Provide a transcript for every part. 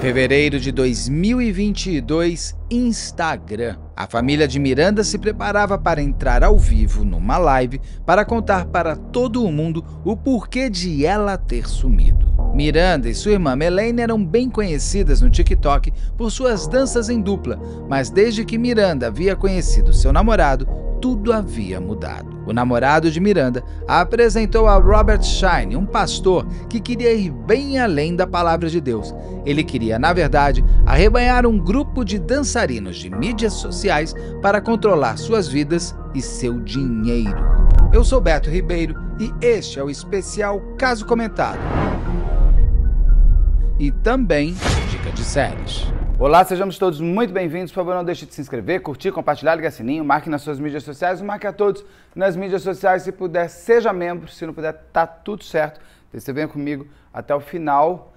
Fevereiro de 2022, Instagram. A família de Miranda se preparava para entrar ao vivo numa live para contar para todo o mundo o porquê de ela ter sumido. Miranda e sua irmã Melaine eram bem conhecidas no TikTok por suas danças em dupla, mas desde que Miranda havia conhecido seu namorado, tudo havia mudado. O namorado de Miranda a apresentou a Robert Shine, um pastor que queria ir bem além da palavra de Deus. Ele queria, na verdade, arrebanhar um grupo de dançarinos de mídias sociais para controlar suas vidas e seu dinheiro. Eu sou Beto Ribeiro e este é o especial Caso Comentado e também dica de séries. Olá, sejamos todos muito bem-vindos. Por favor, não deixe de se inscrever, curtir, compartilhar, ligar sininho, marque nas suas mídias sociais, marque a todos nas mídias sociais. Se puder, seja membro. Se não puder, tá tudo certo. Você vem comigo até o final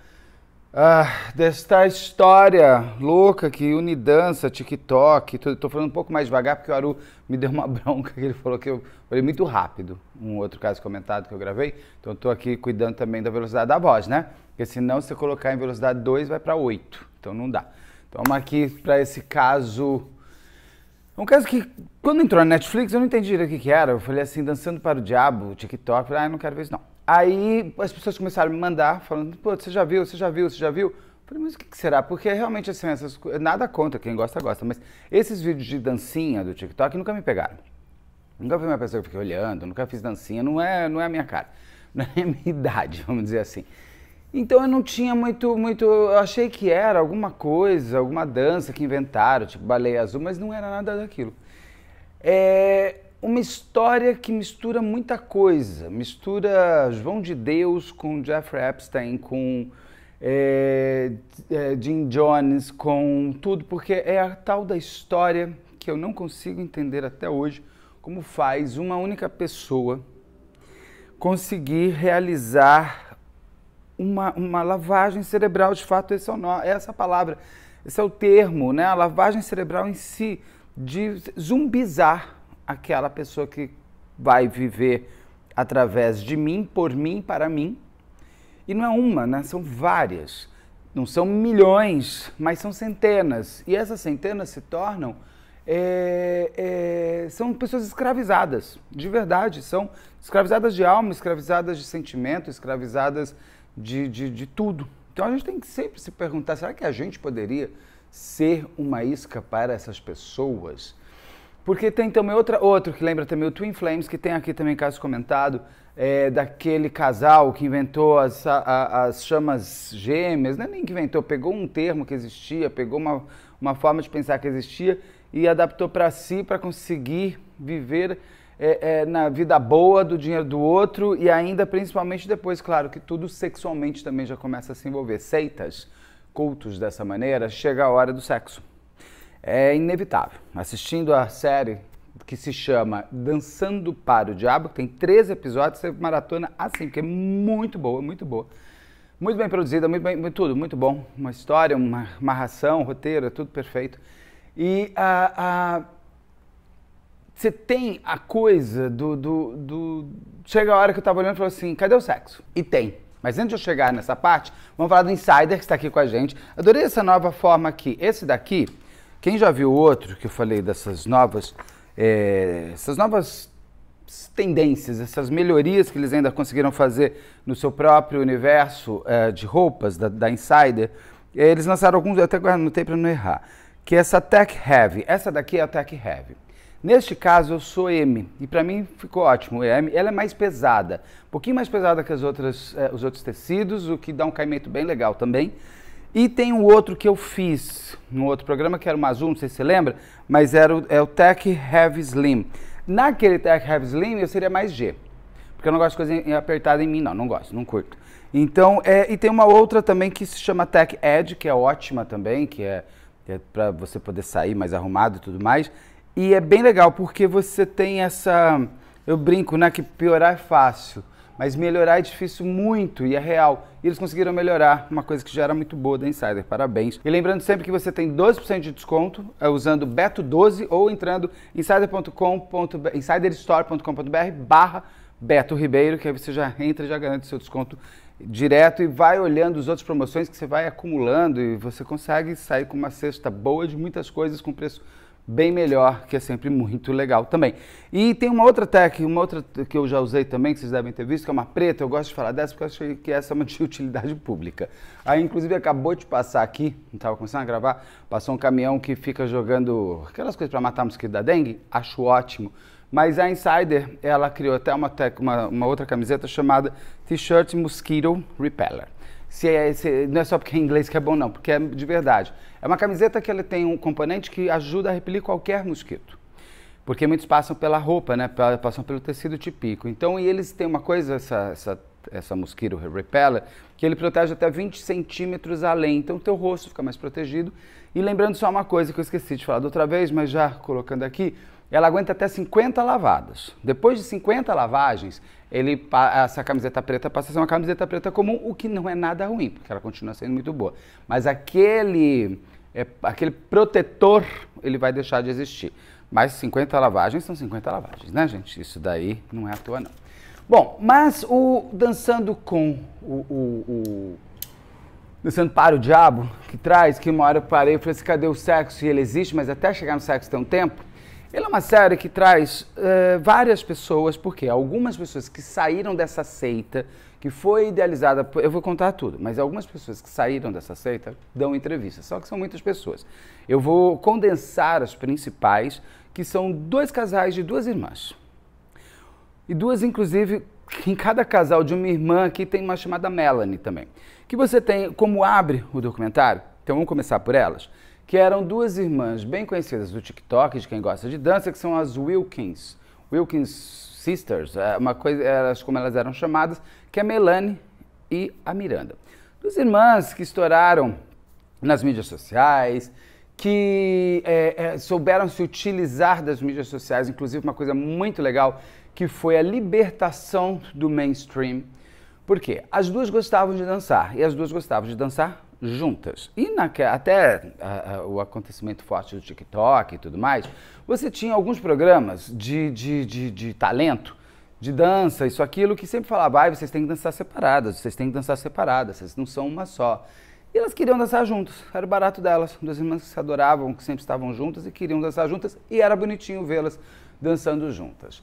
ah, desta história louca que unidança, TikTok, tudo. Tô falando um pouco mais devagar porque o Aru me deu uma bronca ele falou que eu falei muito rápido. Um outro caso comentado que eu gravei. Então, estou aqui cuidando também da velocidade da voz, né? Porque senão se você colocar em velocidade 2 vai para 8. Então não dá. Então vamos aqui para esse caso. É um caso que, quando entrou na Netflix, eu não entendi direito o que, era. Eu falei assim, dançando para o diabo, TikTok. Falei, ah, não quero ver isso não. Aí as pessoas começaram a me mandar, falando, pô, você já viu, você já viu, você já viu? Eu falei, mas o que será? Porque realmente, assim, essas, nada contra, quem gosta, gosta. Mas esses vídeos de dancinha do TikTok nunca me pegaram. Nunca vi uma pessoa que fiquei olhando, nunca fiz dancinha, não é, não é a minha cara. Não é a minha idade, vamos dizer assim. Então eu não tinha muito, muito. Eu achei que era alguma coisa, alguma dança que inventaram, tipo baleia azul, mas não era nada daquilo. É uma história que mistura muita coisa. Mistura João de Deus com Jeffrey Epstein, com é, é, Jim Jones, com tudo, porque é a tal da história que eu não consigo entender até hoje como faz uma única pessoa conseguir realizar uma, uma lavagem cerebral, de fato, esse é, o, é essa palavra, esse é o termo, né? A lavagem cerebral em si, de zumbizar aquela pessoa que vai viver através de mim, por mim, para mim. E não é uma, né? São várias. Não são milhões, mas são centenas. E essas centenas se tornam. É, é, são pessoas escravizadas, de verdade. São escravizadas de alma, escravizadas de sentimento, escravizadas de, de, de tudo. Então a gente tem que sempre se perguntar: será que a gente poderia ser uma isca para essas pessoas? Porque tem também outra, outro que lembra também o Twin Flames, que tem aqui também caso comentado, é, daquele casal que inventou as, a, as chamas gêmeas, não é nem que inventou, pegou um termo que existia, pegou uma, uma forma de pensar que existia e adaptou para si para conseguir viver é, é, na vida boa, do dinheiro do outro e ainda principalmente depois, claro, que tudo sexualmente também já começa a se envolver. Seitas, cultos dessa maneira, chega a hora do sexo. É inevitável. Assistindo a série que se chama Dançando para o Diabo, que tem três episódios, você maratona assim, que é muito boa, muito boa. Muito bem produzida, muito bem, tudo, muito bom. Uma história, uma narração, um roteiro, é tudo perfeito. E a, você tem a coisa do, do, do, Chega a hora que eu tava olhando e falou assim: cadê o sexo? E tem. Mas antes de eu chegar nessa parte, vamos falar do Insider que está aqui com a gente. Adorei essa nova forma aqui. Esse daqui, quem já viu o outro que eu falei dessas novas. É, essas novas tendências, essas melhorias que eles ainda conseguiram fazer no seu próprio universo é, de roupas da, da Insider, eh, eles lançaram alguns, eu até anotei para não errar, que é essa Tech Heavy. Essa daqui é a Tech Heavy. Neste caso, eu sou M e para mim ficou ótimo. M, ela é mais pesada, um pouquinho mais pesada que as outras, eh, os outros tecidos, o que dá um caimento bem legal também. E tem um outro que eu fiz no outro programa, que era uma azul, não sei se você lembra, mas era o, é o Tech Heavy Slim. Naquele Tech Heavy Slim eu seria mais G, porque eu não gosto de coisa apertada em mim, não, não gosto, não curto. Então, é, e tem uma outra também que se chama Tech Edge, que é ótima também, que é, é para você poder sair mais arrumado e tudo mais. E é bem legal, porque você tem essa. Eu brinco, né? Que piorar é fácil, mas melhorar é difícil muito e é real. E eles conseguiram melhorar, uma coisa que já era muito boa da Insider, parabéns. E lembrando sempre que você tem 12% de desconto é, usando Beto12 ou entrando insider.com.br, insiderstore.com.br barra Beto Ribeiro, que aí você já entra e já garante seu desconto direto e vai olhando as outras promoções que você vai acumulando e você consegue sair com uma cesta boa de muitas coisas com preço bem melhor, que é sempre muito legal também. E tem uma outra técnica, uma outra que eu já usei também, que vocês devem ter visto, que é uma preta. Eu gosto de falar dessa porque eu achei que essa é uma de utilidade pública. Aí, inclusive, acabou de passar aqui, estava começando a gravar, passou um caminhão que fica jogando aquelas coisas para matar mosquito da dengue. Acho ótimo. Mas a Insider, ela criou até uma, uma, uma outra camiseta chamada T-shirt Mosquito Repeller se, é, se não é só porque é inglês que é bom, não, porque é de verdade. É uma camiseta que ela tem um componente que ajuda a repelir qualquer mosquito. Porque muitos passam pela roupa, né? Passam pelo tecido típico. Então, e eles têm uma coisa, essa, essa, essa mosquito repeller, que ele protege até 20 centímetros além. Então, o teu rosto fica mais protegido. E lembrando só uma coisa que eu esqueci de falar da outra vez, mas já colocando aqui, ela aguenta até 50 lavadas. Depois de 50 lavagens, ele, essa camiseta preta passa a ser uma camiseta preta comum, o que não é nada ruim, porque ela continua sendo muito boa. Mas aquele, é, aquele protetor, ele vai deixar de existir. Mas 50 lavagens são 50 lavagens, né, gente? Isso daí não é à toa, não. Bom, mas o Dançando com o, o, o Dançando para o Diabo, que traz, que uma hora eu parei e falei assim, cadê o sexo? E ele existe, mas até chegar no sexo tem um tempo. Ela é uma série que traz uh, várias pessoas, porque algumas pessoas que saíram dessa seita, que foi idealizada, eu vou contar tudo, mas algumas pessoas que saíram dessa seita dão entrevistas, só que são muitas pessoas. Eu vou condensar as principais, que são dois casais de duas irmãs. E duas, inclusive, em cada casal de uma irmã aqui tem uma chamada Melanie também. Que você tem, como abre o documentário, então vamos começar por elas que eram duas irmãs bem conhecidas do TikTok, de quem gosta de dança, que são as Wilkins. Wilkins Sisters, é uma coisa, elas, como elas eram chamadas, que é a Melanie e a Miranda. Duas irmãs que estouraram nas mídias sociais, que é, é, souberam se utilizar das mídias sociais, inclusive uma coisa muito legal, que foi a libertação do mainstream. Por quê? As duas gostavam de dançar, e as duas gostavam de dançar juntas. E naquela, até a, a, o acontecimento forte do TikTok e tudo mais, você tinha alguns programas de, de, de, de talento, de dança, isso, aquilo, que sempre falava, ah, vocês têm que dançar separadas, vocês têm que dançar separadas, vocês não são uma só. E elas queriam dançar juntas, era o barato delas. Duas irmãs que se adoravam, que sempre estavam juntas e queriam dançar juntas, e era bonitinho vê-las dançando juntas.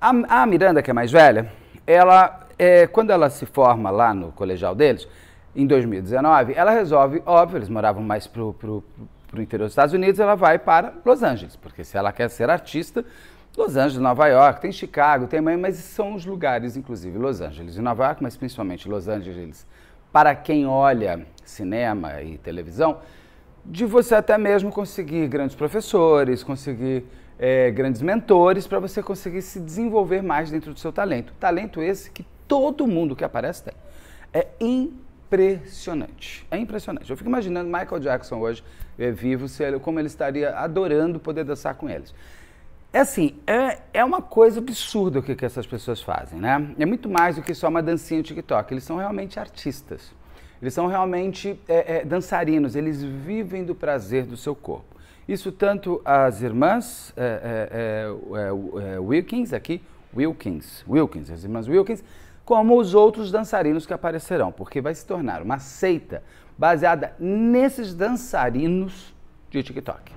A, a, Miranda, que é mais velha, ela, é, quando ela se forma lá no colegial deles, em 2019, ela resolve, óbvio, eles moravam mais pro, pro, pro interior dos Estados Unidos, ela vai para Los Angeles, porque se ela quer ser artista, Los Angeles, Nova York, tem Chicago, tem Miami, mas são os lugares, inclusive Los Angeles e Nova York, mas principalmente Los Angeles, para quem olha cinema e televisão, de você até mesmo conseguir grandes professores, conseguir é, grandes mentores para você conseguir se desenvolver mais dentro do seu talento. Talento esse que todo mundo que aparece tem. É incrível impressionante. É impressionante. Eu fico imaginando Michael Jackson hoje é, vivo, se, como ele estaria adorando poder dançar com eles. É assim, é, é uma coisa absurda o que, que essas pessoas fazem, né? É muito mais do que só uma dancinha no TikTok. Eles são realmente artistas. Eles são realmente é, é, dançarinos. Eles vivem do prazer do seu corpo. Isso tanto as irmãs é, é, é, é Wilkins aqui, Wilkins, Wilkins, as irmãs Wilkins, como os outros dançarinos que aparecerão, porque vai se tornar uma seita baseada nesses dançarinos de TikTok.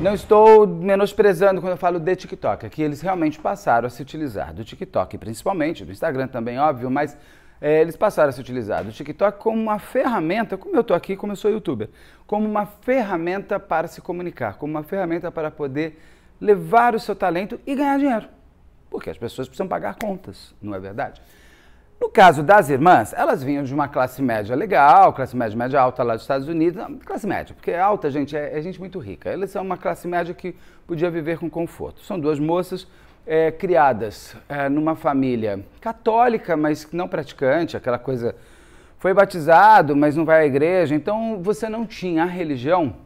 Não estou menosprezando quando eu falo de TikTok, é que eles realmente passaram a se utilizar do TikTok, principalmente do Instagram também, óbvio, mas é, eles passaram a se utilizar do TikTok como uma ferramenta, como eu estou aqui, como eu sou youtuber, como uma ferramenta para se comunicar, como uma ferramenta para poder levar o seu talento e ganhar dinheiro. Porque as pessoas precisam pagar contas, não é verdade? No caso das irmãs, elas vinham de uma classe média legal, classe média média alta lá dos Estados Unidos, não, classe média, porque alta, gente, é, é, gente muito rica. Elas são uma classe média que podia viver com conforto. São duas moças é, criadas é, numa família católica, mas não praticante, aquela coisa. Foi batizado, mas não vai à igreja. Então você não tinha a religião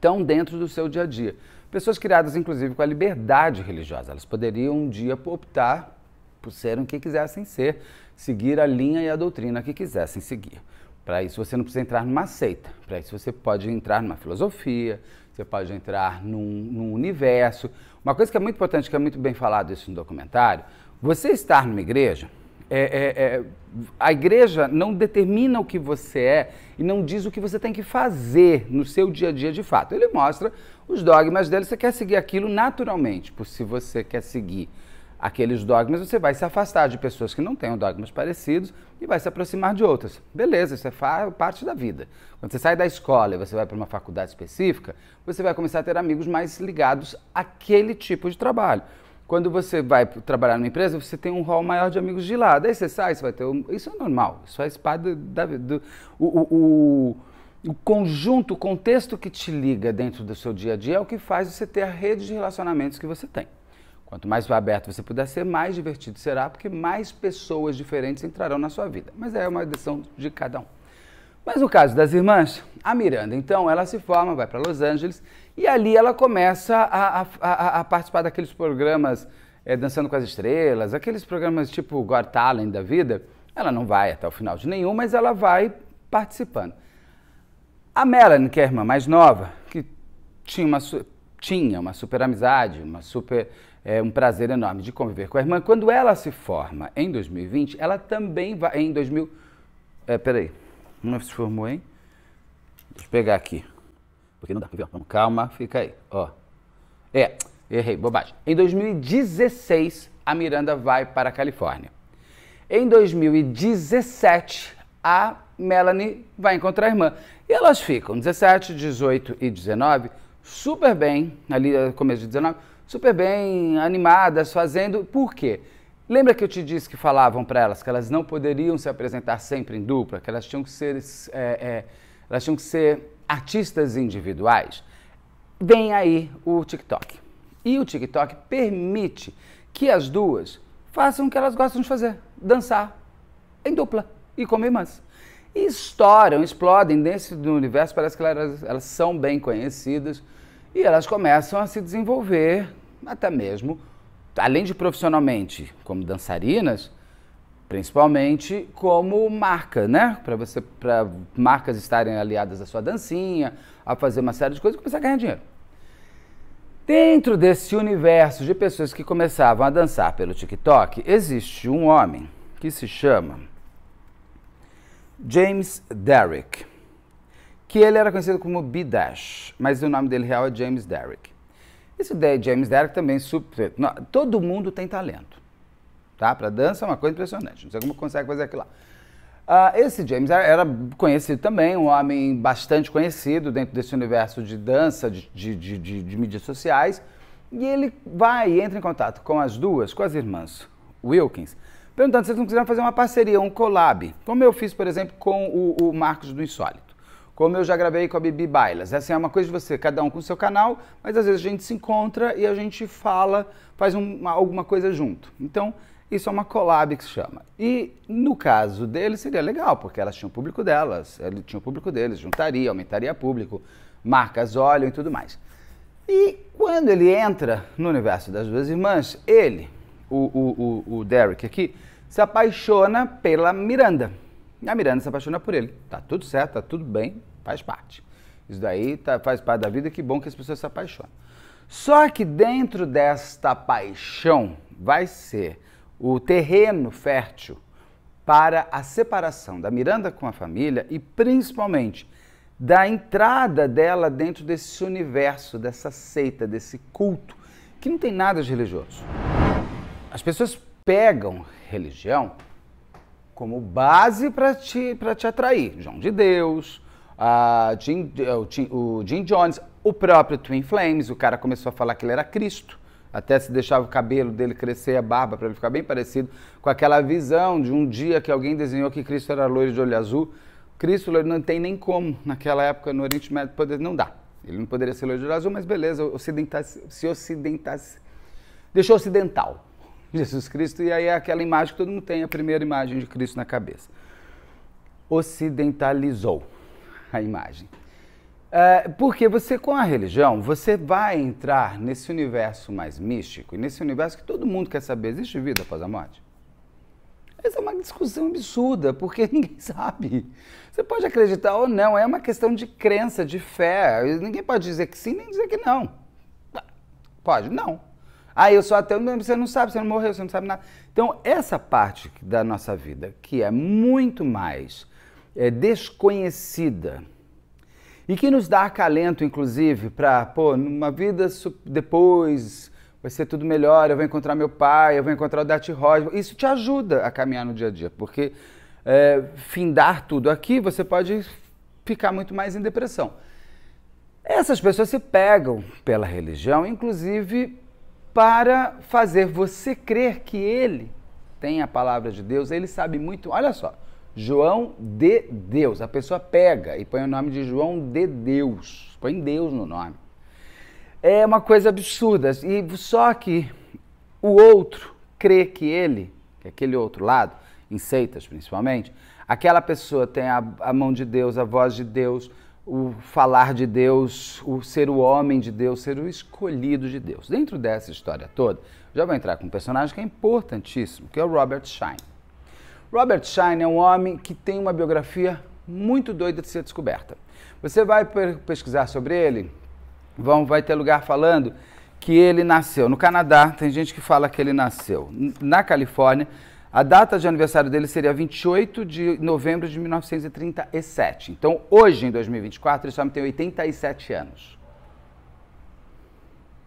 tão dentro do seu dia a dia. Pessoas criadas, inclusive, com a liberdade religiosa. Elas poderiam um dia optar por serem o que quisessem ser seguir a linha e a doutrina que quisessem seguir. Para isso você não precisa entrar numa seita, para isso você pode entrar numa filosofia, você pode entrar num, num, universo. Uma coisa que é muito importante, que é muito bem falado isso no documentário, você estar numa igreja, é, é, é, a igreja não determina o que você é e não diz o que você tem que fazer no seu dia a dia de fato. Ele mostra os dogmas dele, você quer seguir aquilo naturalmente, por se você quer seguir aqueles dogmas, você vai se afastar de pessoas que não tenham dogmas parecidos e vai se aproximar de outras. Beleza, isso é parte da vida. Quando você sai da escola e você vai para uma faculdade específica, você vai começar a ter amigos mais ligados àquele tipo de trabalho. Quando você vai trabalhar numa empresa, você tem um rol maior de amigos de lá. Daí você sai, você vai ter. Um... Isso é normal, isso é parte da vida. O, o, o, o conjunto, o contexto que te liga dentro do seu dia a dia é o que faz você ter a rede de relacionamentos que você tem. Quanto mais aberto você puder ser, mais divertido será, porque mais pessoas diferentes entrarão na sua vida. Mas é uma decisão de cada um. Mas no caso das irmãs, a Miranda, então, ela se forma, vai para Los Angeles e ali ela começa a, a, a, a participar daqueles programas é, Dançando com as Estrelas, aqueles programas tipo Got Talent da vida. Ela não vai até o final de nenhum, mas ela vai participando. A Melanie, que é a irmã mais nova, que tinha uma, tinha uma super amizade, uma super é um prazer enorme de conviver com a irmã. Quando ela se forma em 2020, ela também vai. Em 2000. É, peraí. Não se formou, hein? Deixa eu pegar aqui. Porque não dá. ver. Calma, fica aí. Ó. É, errei, bobagem. Em 2016, a Miranda vai para a Califórnia. Em 2017, a Melanie vai encontrar a irmã. E elas ficam 17, 18 e 19 super bem, ali é, começo de 19 super bem animadas, fazendo. Por quê? Lembra que eu te disse que falavam para elas que elas não poderiam se apresentar sempre em dupla, que elas tinham que ser, é, é, elas tinham que ser artistas individuais? Vem aí o TikTok. E o TikTok permite que as duas façam o que elas gostam de fazer: dançar em dupla e como irmãs. E estouram, explodem dentro do universo, parece que elas, elas são bem conhecidas e elas começam a se desenvolver até mesmo, além de profissionalmente, como dançarinas, principalmente como marca, né? Para você, para marcas estarem aliadas à sua dancinha, a fazer uma série de coisas e começar a ganhar dinheiro. Dentro desse universo de pessoas que começavam a dançar pelo TikTok, existe um homem que se chama James Derrick, que ele era conhecido como B-Dash, mas o nome dele real é James Derrick. Esse James Derrick também é super. Todo mundo tem talento. Tá? Para dança é uma coisa impressionante. Não sei como consegue fazer aquilo lá. Uh, esse James era conhecido também, um homem bastante conhecido dentro desse universo de dança, de, de, de, de, mídias sociais. E ele vai e entra em contato com as duas, com as irmãs Wilkins, perguntando se eles não quiseram fazer uma parceria, um collab, como eu fiz, por exemplo, com o, o Marcos do Insólito como eu já gravei com a Bibi Bailas. Essa é uma coisa de você, cada um com o seu canal, mas às vezes a gente se encontra e a gente fala, faz uma, alguma coisa junto. Então, isso é uma collab que se chama. E no caso dele seria legal, porque elas tinham o público delas, ele tinha o público deles, juntaria, aumentaria público, marcas olham e tudo mais. E quando ele entra no universo das duas irmãs, ele, o, o, o, o Derek aqui, se apaixona pela Miranda. E a Miranda se apaixona por ele. Tá tudo certo, tá tudo bem, Faz parte. Isso daí tá, faz parte da vida, que bom que as pessoas se apaixonam. Só que dentro desta paixão vai ser o terreno fértil para a separação da Miranda com a família e principalmente da entrada dela dentro desse universo, dessa seita, desse culto, que não tem nada de religioso. As pessoas pegam religião como base para te, te atrair. João de Deus, a Jim, é, o, Jim, o Jim Jones, o próprio Twin Flames, o cara começou a falar que ele era Cristo. Até se deixava o cabelo dele crescer a barba para ele ficar bem parecido com aquela visão de um dia que alguém desenhou que Cristo era loiro de olho azul. Cristo loiro não tem nem como naquela época no Oriente Médio poder não dá. Ele não poderia ser loiro de olho azul, mas beleza, se ocidentasse, deixou ocidental Jesus Cristo e aí é aquela imagem que todo mundo tem a primeira imagem de Cristo na cabeça. Ocidentalizou. a imagem. É, porque você, com a religião, você vai entrar nesse universo mais místico, e nesse universo que todo mundo quer saber, existe vida após a morte? Essa é uma discussão absurda, porque ninguém sabe. Você pode acreditar ou não, é uma questão de crença, de fé. Ninguém pode dizer que sim, nem dizer que não. Pode? Não. Ah, eu sou ateu, você não sabe, você não morreu, você não sabe nada. Então, essa parte da nossa vida, que é muito mais é, desconhecida e que nos dá acalento, inclusive, para, pô, numa vida depois vai ser tudo melhor, eu vou encontrar meu pai, eu vou encontrar o Dati Rod. Isso te ajuda a caminhar no dia a dia, porque é, findar tudo aqui, você pode ficar muito mais em depressão. Essas pessoas se pegam pela religião, inclusive para fazer você crer que ele tem a palavra de Deus, ele sabe muito. Olha só, João de Deus. A pessoa pega e põe o nome de João de Deus. Põe Deus no nome. É uma coisa absurda. E só que o outro crê que ele, que aquele outro lado, em seitas principalmente, aquela pessoa tem a, a mão de Deus, a voz de Deus, o falar de Deus, o ser o homem de Deus, ser o escolhido de Deus. Dentro dessa história toda, já vou entrar com um personagem que é importantíssimo, que é o Robert Shine. Robert Shine é um homem que tem uma biografia muito doida de ser descoberta. Você vai pesquisar sobre ele, vão, vai ter lugar falando que ele nasceu no Canadá, tem gente que fala que ele nasceu na Califórnia. A data de aniversário dele seria 28 de novembro de 1937. Então, hoje, em 2024, esse homem tem 87 anos.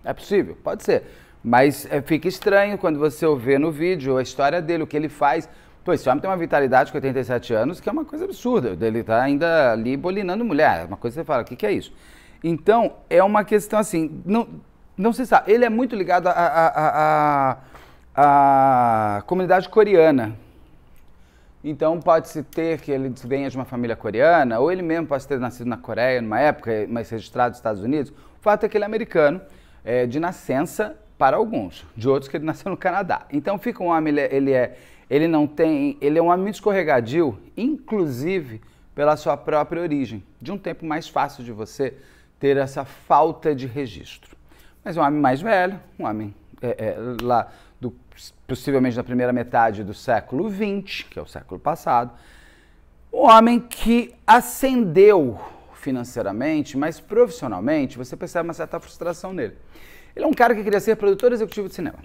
É possível? Pode ser. Mas é, fica estranho quando você vê no vídeo a história dele, o que ele faz. Pô, esse homem tem uma vitalidade com 87 anos que é uma coisa absurda. Ele está ainda ali bolinando mulher. É uma coisa que você fala, o que, que é isso? Então, é uma questão assim, não, não se sabe. Ele é muito ligado à a, a, a, a, a comunidade coreana. Então pode-se ter que ele venha de uma família coreana, ou ele mesmo pode ter nascido na Coreia numa época, mas registrado nos Estados Unidos. O fato é que ele é americano, é, de nascença para alguns, de outros que ele nasceu no Canadá. Então fica um homem, ele é, ele é ele não tem, ele é um amigo escorregadio, inclusive pela sua própria origem, de um tempo mais fácil de você ter essa falta de registro. Mas é um homem mais velho, um homem é, é, lá do, possivelmente na primeira metade do século XX, que é o século passado, um homem que ascendeu financeiramente, mas profissionalmente, você percebe uma certa frustração nele. Ele é um cara que queria ser produtor executivo de cinema.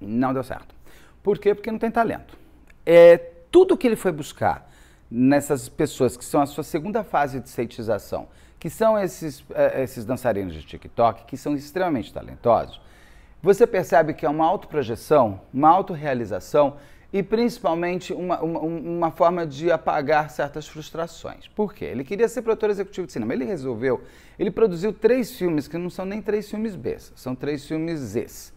Não deu certo. Por quê? Porque não tem talento. É, tudo que ele foi buscar nessas pessoas que são a sua segunda fase de seitização, que são esses, é, esses dançarinos de TikTok, que são extremamente talentosos, você percebe que é uma autoprojeção, uma autorrealização e principalmente uma, uma, uma, forma de apagar certas frustrações. Por quê? Ele queria ser produtor executivo de cinema, ele resolveu, ele produziu três filmes que não são nem três filmes B, são três filmes Zs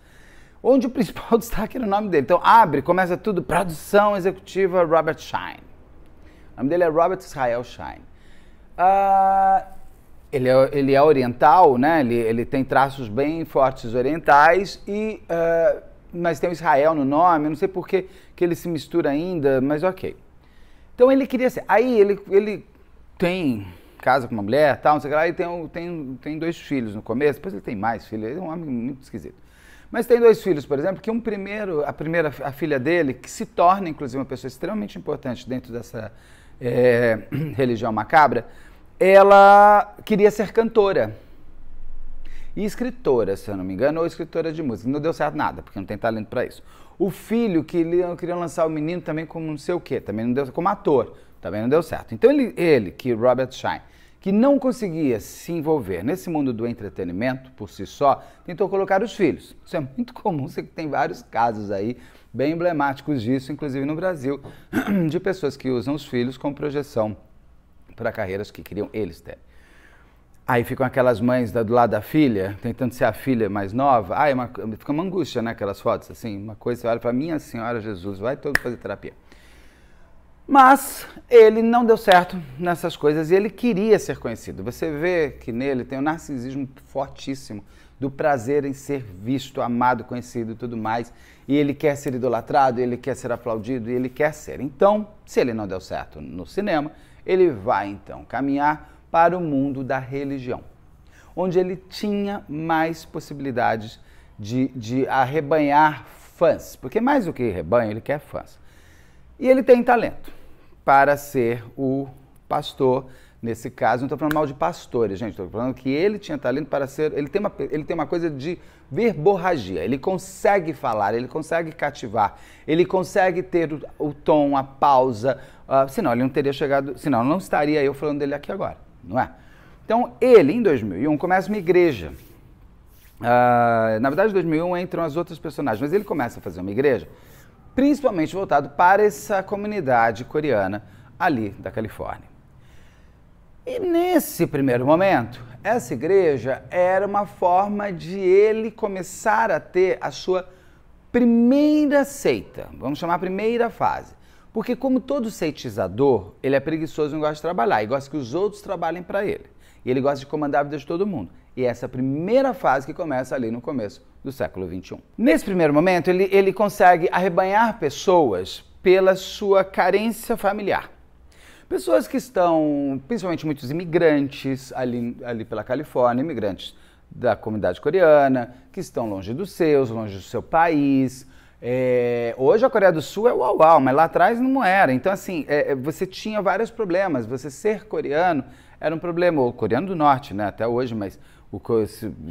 onde o principal destaque era o nome dele. Então abre, começa tudo, produção executiva Robert Shine. O nome dele é Robert Israel Shine. Uh, ele, é, ele é oriental, né? Ele, ele tem traços bem fortes orientais e... Uh, mas tem o Israel no nome, não sei por que, que ele se mistura ainda, mas ok. Então ele queria ser. Aí ele, ele tem casa com uma mulher, tal, não sei o que lá, e tem, tem, tem dois filhos no começo, depois ele tem mais filhos, ele é um homem muito esquisito. Mas tem dois filhos, por exemplo, que um primeiro, a primeira, a filha dele, que se torna inclusive uma pessoa extremamente importante dentro dessa é, religião macabra, ela queria ser cantora e escritora, se eu não me engano, ou escritora de música. Não deu certo nada, porque não tem talento para isso. O filho que queria lançar o menino também como não sei o quê, também não deu como ator, também não deu certo. Então ele, ele que Robert Shine que não conseguia se envolver nesse mundo do entretenimento por si só, tentou colocar os filhos. Isso é muito comum, sei que tem vários casos aí bem emblemáticos disso, inclusive no Brasil, de pessoas que usam os filhos como projeção para carreiras que queriam eles ter. Aí ficam aquelas mães do lado da filha, tentando ser a filha mais nova. Ah, é uma, fica uma angústia, né? Aquelas fotos assim, uma coisa, você olha para Minha Senhora Jesus, vai todo fazer terapia. Mas ele não deu certo nessas coisas e ele queria ser conhecido. Você vê que nele tem um narcisismo fortíssimo do prazer em ser visto, amado, conhecido e tudo mais. E ele quer ser idolatrado, ele quer ser aplaudido, ele quer ser. Então, se ele não deu certo no cinema, ele vai então caminhar para o mundo da religião, onde ele tinha mais possibilidades de, de arrebanhar fãs, porque mais do que rebanho, ele quer fãs. E ele tem talento para ser o pastor. Nesse caso, não estou falando mal de pastores, gente. Estou falando que ele tinha talento para ser. Ele tem, uma, ele tem uma coisa de verborragia. Ele consegue falar, ele consegue cativar, ele consegue ter o, o tom, a pausa. Uh, senão ele não teria chegado. Senão não estaria eu falando dele aqui agora, não é? Então, ele, em 2001, começa uma igreja. Uh, na verdade, em 2001 entram as outras personagens, mas ele começa a fazer uma igreja principalmente voltado para essa comunidade coreana ali da Califórnia. E nesse primeiro momento, essa igreja era uma forma de ele começar a ter a sua primeira seita, vamos chamar a primeira fase. Porque como todo seitizador, ele é preguiçoso e não gosta de trabalhar, e gosta que os outros trabalhem para ele. E ele gosta de comandar a vida de todo mundo. E essa é primeira fase que começa ali no começo do século XXI. Nesse primeiro momento, ele, ele consegue arrebanhar pessoas pela sua carência familiar. Pessoas que estão, principalmente muitos imigrantes ali, ali pela Califórnia, imigrantes da comunidade coreana, que estão longe dos seus, longe do seu país. É, hoje a Coreia do Sul é uau uau, mas lá atrás não era. Então, assim, é, é você tinha vários problemas. Você ser coreano era um problema, ou coreano do norte, né, até hoje, mas o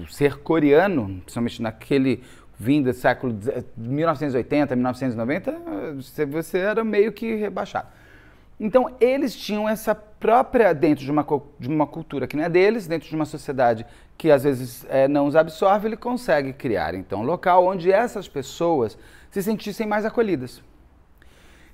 ser coreano, principalmente naquele vindo do século 1980, 1990, você era meio que rebaixado. Então, eles tinham essa própria, dentro de uma, de uma cultura que não é deles, dentro de uma sociedade que às vezes é, não os absorve, ele consegue criar, então, um local onde essas pessoas se sentissem mais acolhidas.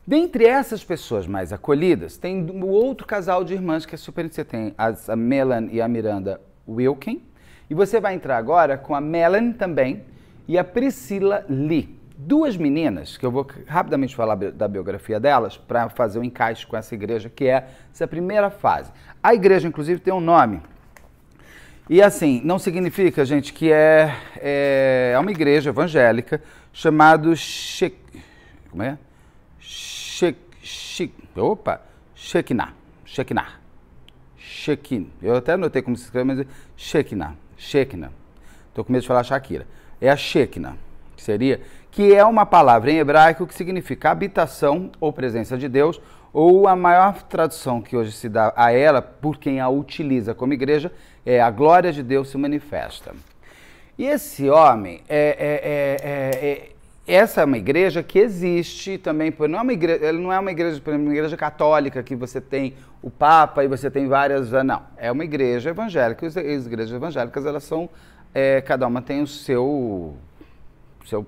Dentre essas pessoas mais acolhidas, tem o outro casal de irmãs que é super... Você tem a Melan e a Miranda Wilkin, e você vai entrar agora com a Melanie também e a Priscila Lee. Duas meninas, que eu vou rapidamente falar da biografia delas, para fazer o um encaixe com essa igreja, que é essa primeira fase. A igreja, inclusive, tem um nome. E assim, não significa, gente, que é, é, é uma igreja evangélica chamada She... Como é? She... She... Opa! Shekinah. Shekinah. Shekin. Eu até anotei como se escreve, mas é Shekinah. Shekna. Estou com medo de falar Shakira. É a Shekna, que seria, que é uma palavra em hebraico que significa habitação ou presença de Deus, ou a maior tradução que hoje se dá a ela por quem a utiliza como igreja é a glória de Deus se manifesta. E esse homem é, é, é, é, é essa é uma igreja que existe também, é não é uma igreja, ela não é uma igreja, uma igreja católica que você tem o Papa e você tem várias, ah, não, é uma igreja evangélica. E as igrejas evangélicas elas são, é, cada uma tem o seu, seu,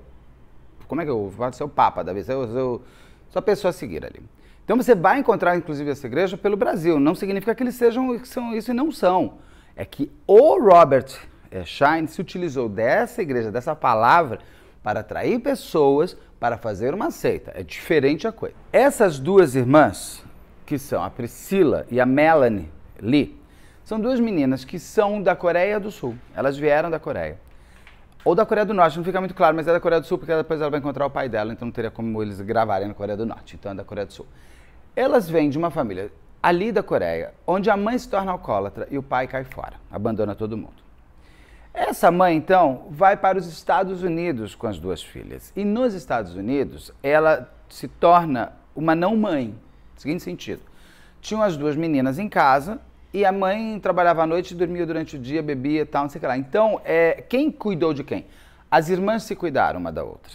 como é que eu falo, seu Papa, da vez seu, sua pessoa a seguir ali. Então você vai encontrar, inclusive, essa igreja pelo Brasil. Não significa que eles sejam que são isso e não são. É que o Robert eh, Shine se utilizou dessa igreja, dessa palavra para atrair pessoas para fazer uma seita. É diferente a coisa. Essas duas irmãs, que são a Priscila e a Melanie Lee, são duas meninas que são da Coreia do Sul. Elas vieram da Coreia. Ou da Coreia do Norte, não fica muito claro, mas é da Coreia do Sul, porque depois ela vai encontrar o pai dela, então não teria como eles gravarem na Coreia do Norte, então é da Coreia do Sul. Elas vêm de uma família ali da Coreia, onde a mãe se torna alcoólatra e o pai cai fora, abandona todo mundo. Essa mãe, então, vai para os Estados Unidos com as duas filhas. E nos Estados Unidos, ela se torna uma não-mãe. Seguinte sentido: tinham as duas meninas em casa e a mãe trabalhava à noite, dormia durante o dia, bebia e tal, não sei o que lá. Então, é, quem cuidou de quem? As irmãs se cuidaram uma da outra.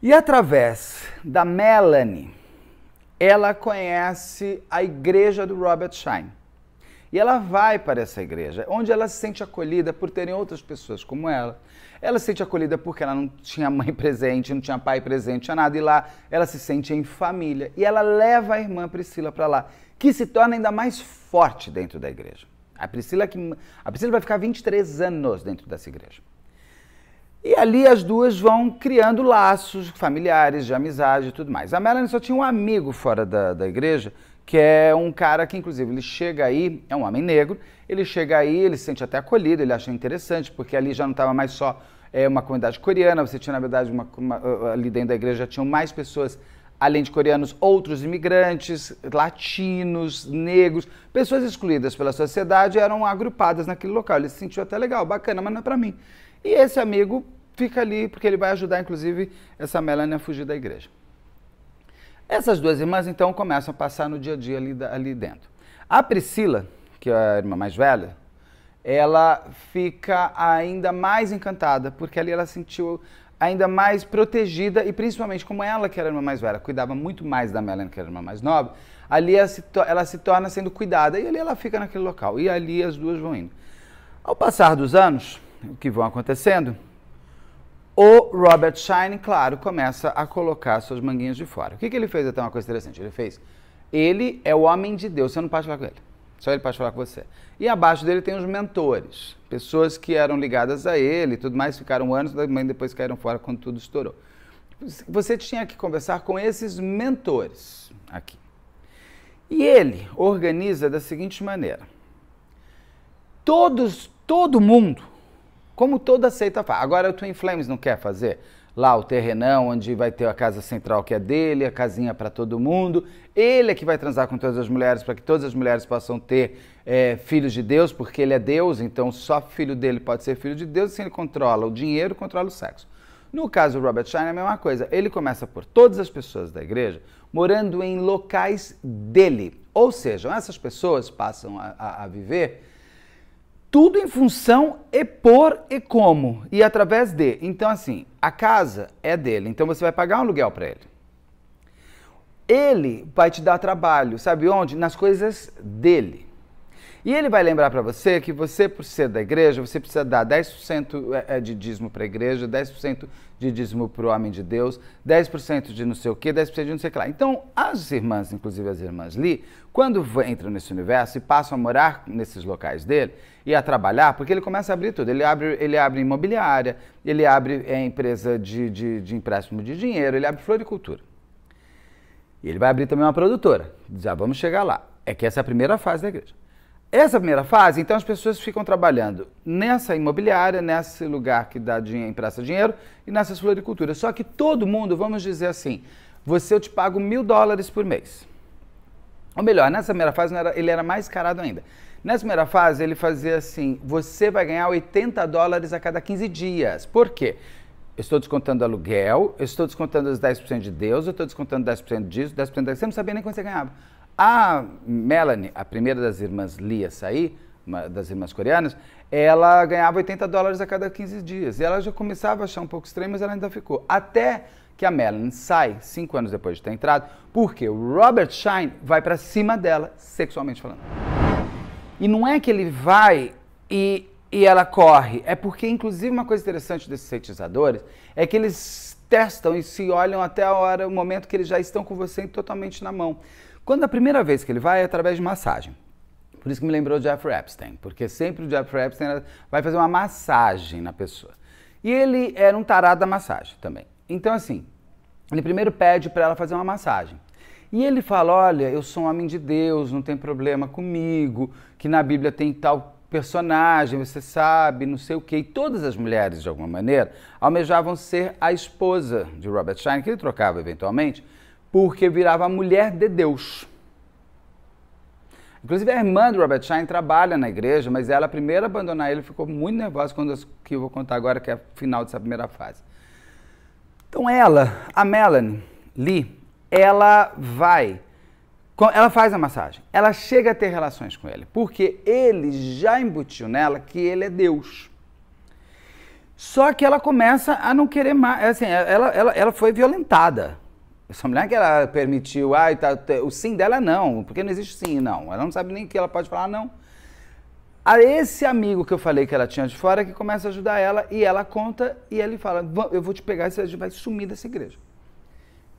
E através da Melanie, ela conhece a igreja do Robert Shine. E ela vai para essa igreja, onde ela se sente acolhida por terem outras pessoas como ela. Ela se sente acolhida porque ela não tinha mãe presente, não tinha pai presente, não tinha nada. E lá ela se sente em família. E ela leva a irmã Priscila para lá, que se torna ainda mais forte dentro da igreja. A Priscila, que, a Priscila vai ficar 23 anos dentro dessa igreja. E ali as duas vão criando laços familiares, de amizade e tudo mais. A Melanie só tinha um amigo fora da, da igreja, que é um cara que, inclusive, ele chega aí, é um homem negro, ele chega aí, ele se sente até acolhido, ele acha interessante, porque ali já não estava mais só é, uma comunidade coreana, você tinha, na verdade, uma, uma, ali dentro da igreja já tinham mais pessoas, além de coreanos, outros imigrantes, latinos, negros, pessoas excluídas pela sociedade eram agrupadas naquele local. Ele se sentiu até legal, bacana, mas não é para mim. E esse amigo fica ali, porque ele vai ajudar, inclusive, essa Melanie a fugir da igreja. Essas duas irmãs, então, começam a passar no dia a dia ali, ali dentro. A Priscila, que é a irmã mais velha, ela fica ainda mais encantada, porque ali ela sentiu ainda mais protegida e principalmente como ela, que era a irmã mais velha, cuidava muito mais da Melanie, que era a irmã mais nova, ali ela se, ela se torna sendo cuidada e ali ela fica naquele local. E ali as duas vão indo. Ao passar dos anos, o que vão acontecendo, o Robert Shine, claro, começa a colocar suas manguinhas de fora. O que, que ele fez até uma coisa interessante? Ele fez. Ele é o homem de Deus, você não pode falar com ele. Só ele pode falar com você. E abaixo dele tem os mentores, pessoas que eram ligadas a ele e tudo mais, ficaram anos, mas depois caíram fora quando tudo estourou. Você tinha que conversar com esses mentores aqui. E ele organiza da seguinte maneira: todos, todo mundo como toda seita faz. Agora o Twin Flames não quer fazer? Lá o terrenão, onde vai ter a casa central que é dele, a casinha para todo mundo. Ele é que vai transar com todas as mulheres, para que todas as mulheres possam ter é, filhos de Deus, porque ele é Deus, então só filho dele pode ser filho de Deus, assim ele controla o dinheiro, controla o sexo. No caso do Robert Shine é a mesma coisa. Ele começa por todas as pessoas da igreja morando em locais dele. Ou seja, essas pessoas passam a, a, a viver tudo em função e por e como e através de. Então assim, a casa é dele, então você vai pagar um aluguel para ele. Ele vai te dar trabalho, sabe onde? Nas coisas dele. E ele vai lembrar para você que você, por ser da igreja, você precisa dar 10% é, é, de dízimo para a igreja, 10% de dízimo para o homem de Deus, 10% de não sei o quê, 10% de não sei o que lá. Então, as irmãs, inclusive as irmãs Lee, quando entram nesse universo e passam a morar nesses locais dele e a trabalhar, porque ele começa a abrir tudo. Ele abre, ele abre imobiliária, ele abre é, empresa de, de, de empréstimo de dinheiro, ele abre floricultura. E ele vai abrir também uma produtora. Já vamos chegar lá. É que essa é a primeira fase da igreja. Essa primeira fase, então as pessoas ficam trabalhando nessa imobiliária, nesse lugar que dá dinheiro, empresta dinheiro e nessas floriculturas. Só que todo mundo, vamos dizer assim, você eu te pago mil dólares por mês. Ou melhor, nessa primeira fase ele era mais carado ainda. Nessa primeira fase ele fazia assim, você vai ganhar 80 dólares a cada 15 dias. Por quê? Eu estou descontando aluguel, eu estou descontando os 10% de Deus, eu estou descontando 10% disso, 10% daquilo. Você não sabia nem quanto você ganhava. A Melanie, a primeira das irmãs Lee a sair, das irmãs coreanas, ela ganhava 80 dólares a cada 15 dias. E ela já começava a achar um pouco estranho, mas ela ainda ficou. Até que a Melanie sai, cinco anos depois de ter entrado, porque o Robert Shine vai para cima dela, sexualmente falando. E não é que ele vai e, e ela corre. É porque, inclusive, uma coisa interessante desses feitiçadores é que eles testam e se olham até a hora, o momento que eles já estão com você totalmente na mão. Quando a primeira vez que ele vai é através de massagem. Por isso que me lembrou o Jeffrey Epstein, porque sempre o Jeffrey Epstein vai fazer uma massagem na pessoa. E ele era um tarado da massagem também. Então, assim, ele primeiro pede para ela fazer uma massagem. E ele fala: Olha, eu sou um homem de Deus, não tem problema comigo, que na Bíblia tem tal personagem, você sabe, não sei o quê. E todas as mulheres, de alguma maneira, almejavam ser a esposa de Robert Shine, que ele trocava eventualmente, porque virava a mulher de Deus. Inclusive, a irmã do Robert Shine trabalha na igreja, mas ela, primeiro a abandonar ele, ficou muito nervosa quando que eu vou contar agora, que é o final dessa primeira fase. Então, ela, a Melanie Lee, ela vai, ela faz a massagem, ela chega a ter relações com ele, porque ele já embutiu nela que ele é Deus. Só que ela começa a não querer mais, assim, ela, ela, ela foi violentada essa mulher que ela permitiu, ah, tá, o sim dela não, porque não existe sim e não. Ela não sabe nem que ela pode falar não. A esse amigo que eu falei que ela tinha de fora é que começa a ajudar ela e ela conta e ele fala: Eu vou te pegar e você vai sumir dessa igreja.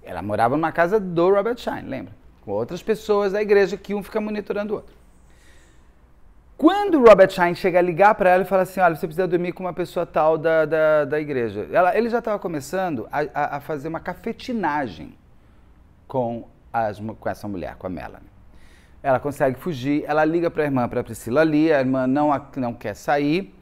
Ela morava numa casa do Robert Shine, lembra? Com outras pessoas da igreja que um fica monitorando o outro. Quando o Robert Shine chega a ligar para ela e fala assim, olha, você precisa dormir com uma pessoa tal da, da, da igreja. Ela, ele já estava começando a, a, a, fazer uma cafetinagem com, as, com essa mulher, com a Melanie. Ela consegue fugir, ela liga para a irmã, para a Priscila ali, a irmã não, não quer sair,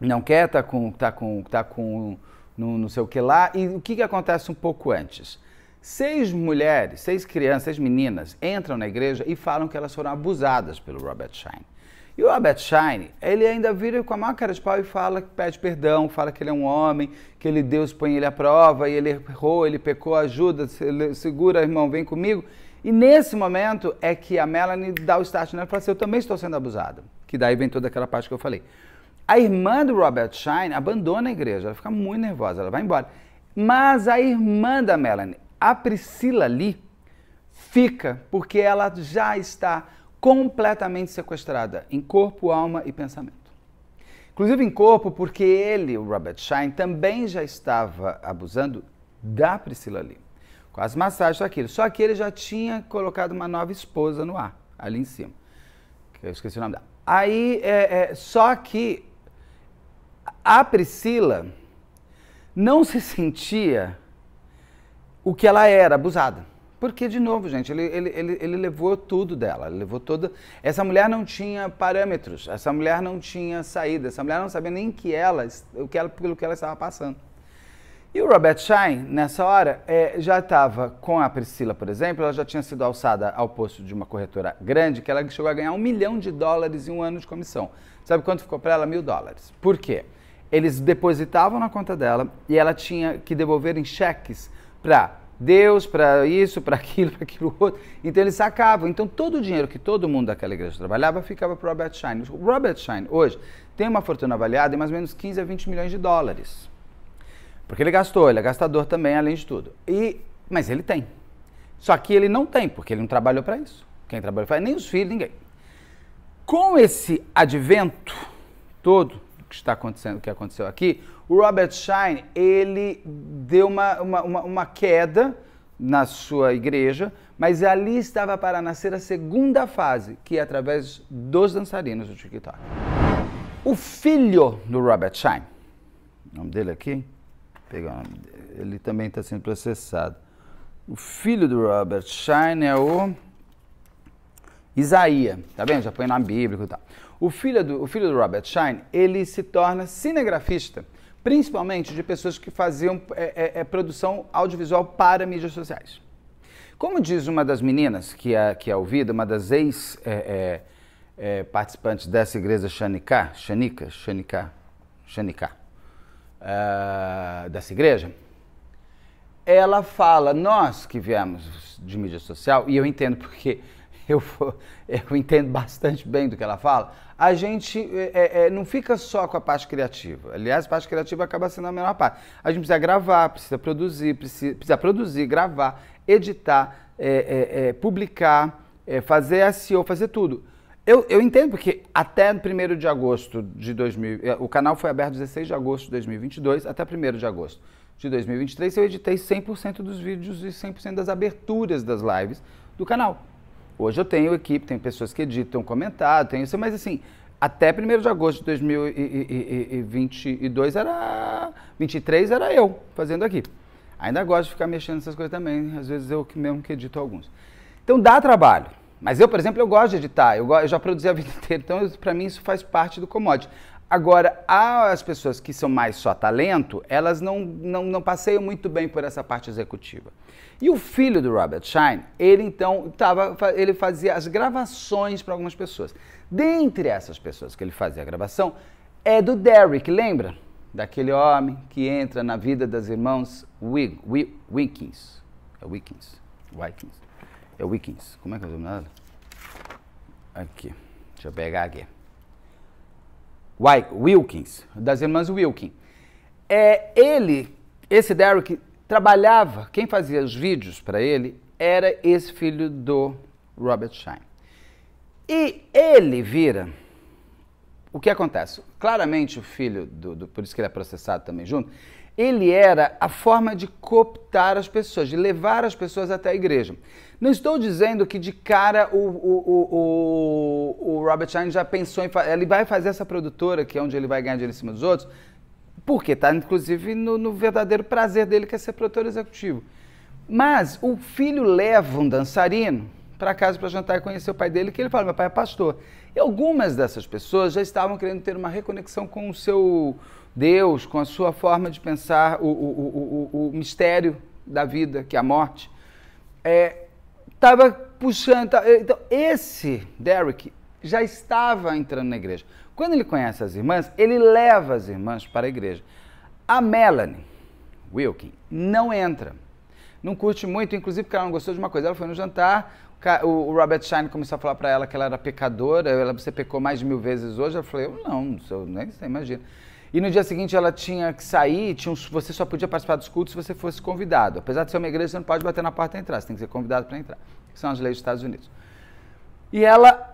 não quer, tá com, tá com, tá com no, no sei o que lá. E o que, que acontece um pouco antes? Seis mulheres, seis crianças, seis meninas entram na igreja e falam que elas foram abusadas pelo Robert Shine. E o Robert Shine, ele ainda vira com a maior cara de pau e fala, pede perdão, fala que ele é um homem, que ele Deus põe ele à prova, e ele errou, ele pecou, ajuda, segura, irmão, vem comigo. E nesse momento é que a Melanie dá o start nela e fala assim, eu também estou sendo abusada. Que daí vem toda aquela parte que eu falei. A irmã do Robert Shine abandona a igreja, ela fica muito nervosa, ela vai embora. Mas a irmã da Melanie, a Priscila Lee, fica, porque ela já está completamente sequestrada em corpo, alma e pensamento. Inclusive em corpo, porque ele, o Robert Shine, também já estava abusando da Priscila Lee, com as massagens aquilo. Só que ele já tinha colocado uma nova esposa no ar, ali em cima. Eu esqueci o nome dela. Aí, é, é, só que a Priscila não se sentia o que ela era, abusada. Porque, de novo, gente, ele, ele, ele, ele levou tudo dela, levou toda. Essa mulher não tinha parâmetros, essa mulher não tinha saída, essa mulher não sabia nem que ela, o que ela, pelo que ela estava passando. E o Robert Shine, nessa hora, é, já estava com a Priscila, por exemplo, ela já tinha sido alçada ao posto de uma corretora grande, que ela chegou a ganhar um milhão de dólares em um ano de comissão. Sabe quanto ficou para ela? Mil dólares. Por quê? Eles depositavam na conta dela e ela tinha que devolver em cheques para Deus para isso, para aquilo, para aquilo outro. Então eles sacavam. Então todo o dinheiro que todo mundo daquela igreja trabalhava ficava para o Robert Schein. O Robert Schein hoje tem uma fortuna avaliada em mais ou menos 15 a 20 milhões de dólares. Porque ele gastou, ele é gastador também, além de tudo. E, mas ele tem. Só que ele não tem, porque ele não trabalhou para isso. Quem trabalhou para nem os filhos, ninguém. Com esse advento todo, que está acontecendo, que aconteceu aqui, o Robert Shine, ele deu uma, uma, uma, uma queda na sua igreja, mas ali estava para nascer a segunda fase, que é através dos dançarinos do TikTok. O filho do Robert Shine, o nome dele aqui, pegar, ele também está sendo processado. O filho do Robert Shine é o Isaías, tá vendo? Já põe na Bíblia e tal. O filho do, o filho do Robert Shine, ele se torna cinegrafista, principalmente de pessoas que faziam é, é, é, produção audiovisual para mídias sociais. Como diz uma das meninas que é, que é ouvida, uma das ex-participantes é, é, é, dessa igreja Xanica, Xanica, Xanica, Xanica, uh, dessa igreja, ela fala, nós que viemos de mídia social, e eu entendo porque eu, eu entendo bastante bem do que ela fala, a gente é, é, é, não fica só com a parte criativa. Aliás, a parte criativa acaba sendo a menor parte. A gente precisa gravar, precisa produzir, precisa, precisa produzir, gravar, editar, é, é, é publicar, fazer SEO, fazer tudo. Eu, eu, entendo porque até 1 de agosto de 2000, o canal foi aberto 16 de agosto de 2022 até 1 de agosto de 2023, eu editei 100% dos vídeos e 100% das aberturas das lives do canal. Hoje eu tenho equipe, tenho pessoas que editam, comentário, tenho isso, mas assim, até 1 de agosto de 2022 era. 23 era eu fazendo aqui. Ainda gosto de ficar mexendo nessas coisas também, às vezes eu mesmo que edito alguns. Então dá trabalho. Mas eu, por exemplo, eu gosto de editar, eu, eu já produzi a vida inteira, então para mim isso faz parte do commodity. Agora, as pessoas que são mais só talento, elas não, não, não passeiam muito bem por essa parte executiva. E o filho do Robert Shine, ele então tava, ele fazia as gravações para algumas pessoas. Dentre essas pessoas que ele fazia a gravação é do Derek, lembra? Daquele homem que entra na vida das irmãs Wig, Wig, Winkins. É Winkins. Winkins. É Winkins. Como é que é o nome dela? Aqui. Deixa eu pegar aqui. Wilkins, das irmãs Wilkins. É, ele, esse Derek, trabalhava, quem fazia os vídeos para ele era esse filho do Robert Schein. E ele vira. O que acontece? Claramente, o filho, do, do, por isso que ele é processado também junto, ele era a forma de cooptar as pessoas, de levar as pessoas até a igreja. Não estou dizendo que de cara o, o, o, o Robert Shine já pensou em. Ele vai fazer essa produtora, que é onde ele vai ganhar dinheiro em cima dos outros, porque está, inclusive, no, no, verdadeiro prazer dele, que é ser produtor executivo. Mas o filho leva um dançarino para casa para jantar e conhecer o pai dele, que ele fala: meu pai é pastor. E algumas dessas pessoas já estavam querendo ter uma reconexão com o seu Deus, com a sua forma de pensar o, o, o, o mistério da vida, que é a morte. Estava é, puxando. então, esse Derek já estava entrando na igreja. Quando ele conhece as irmãs, ele leva as irmãs para a igreja. A Melanie Wilkin não entra. Não curte muito, inclusive porque ela não gostou de uma coisa. Ela foi no jantar, o Robert Shine começou a falar para ela que ela era pecadora, ela, você pecou mais de mil vezes hoje. Ela falou, eu não, eu nem sei, imagina. E no dia seguinte ela tinha que sair, tinha você só podia participar dos cultos se você fosse convidado. Apesar de ser uma igreja, você não pode bater na porta e entrar, você tem que ser convidado para entrar. Que são as leis dos Estados Unidos. E ela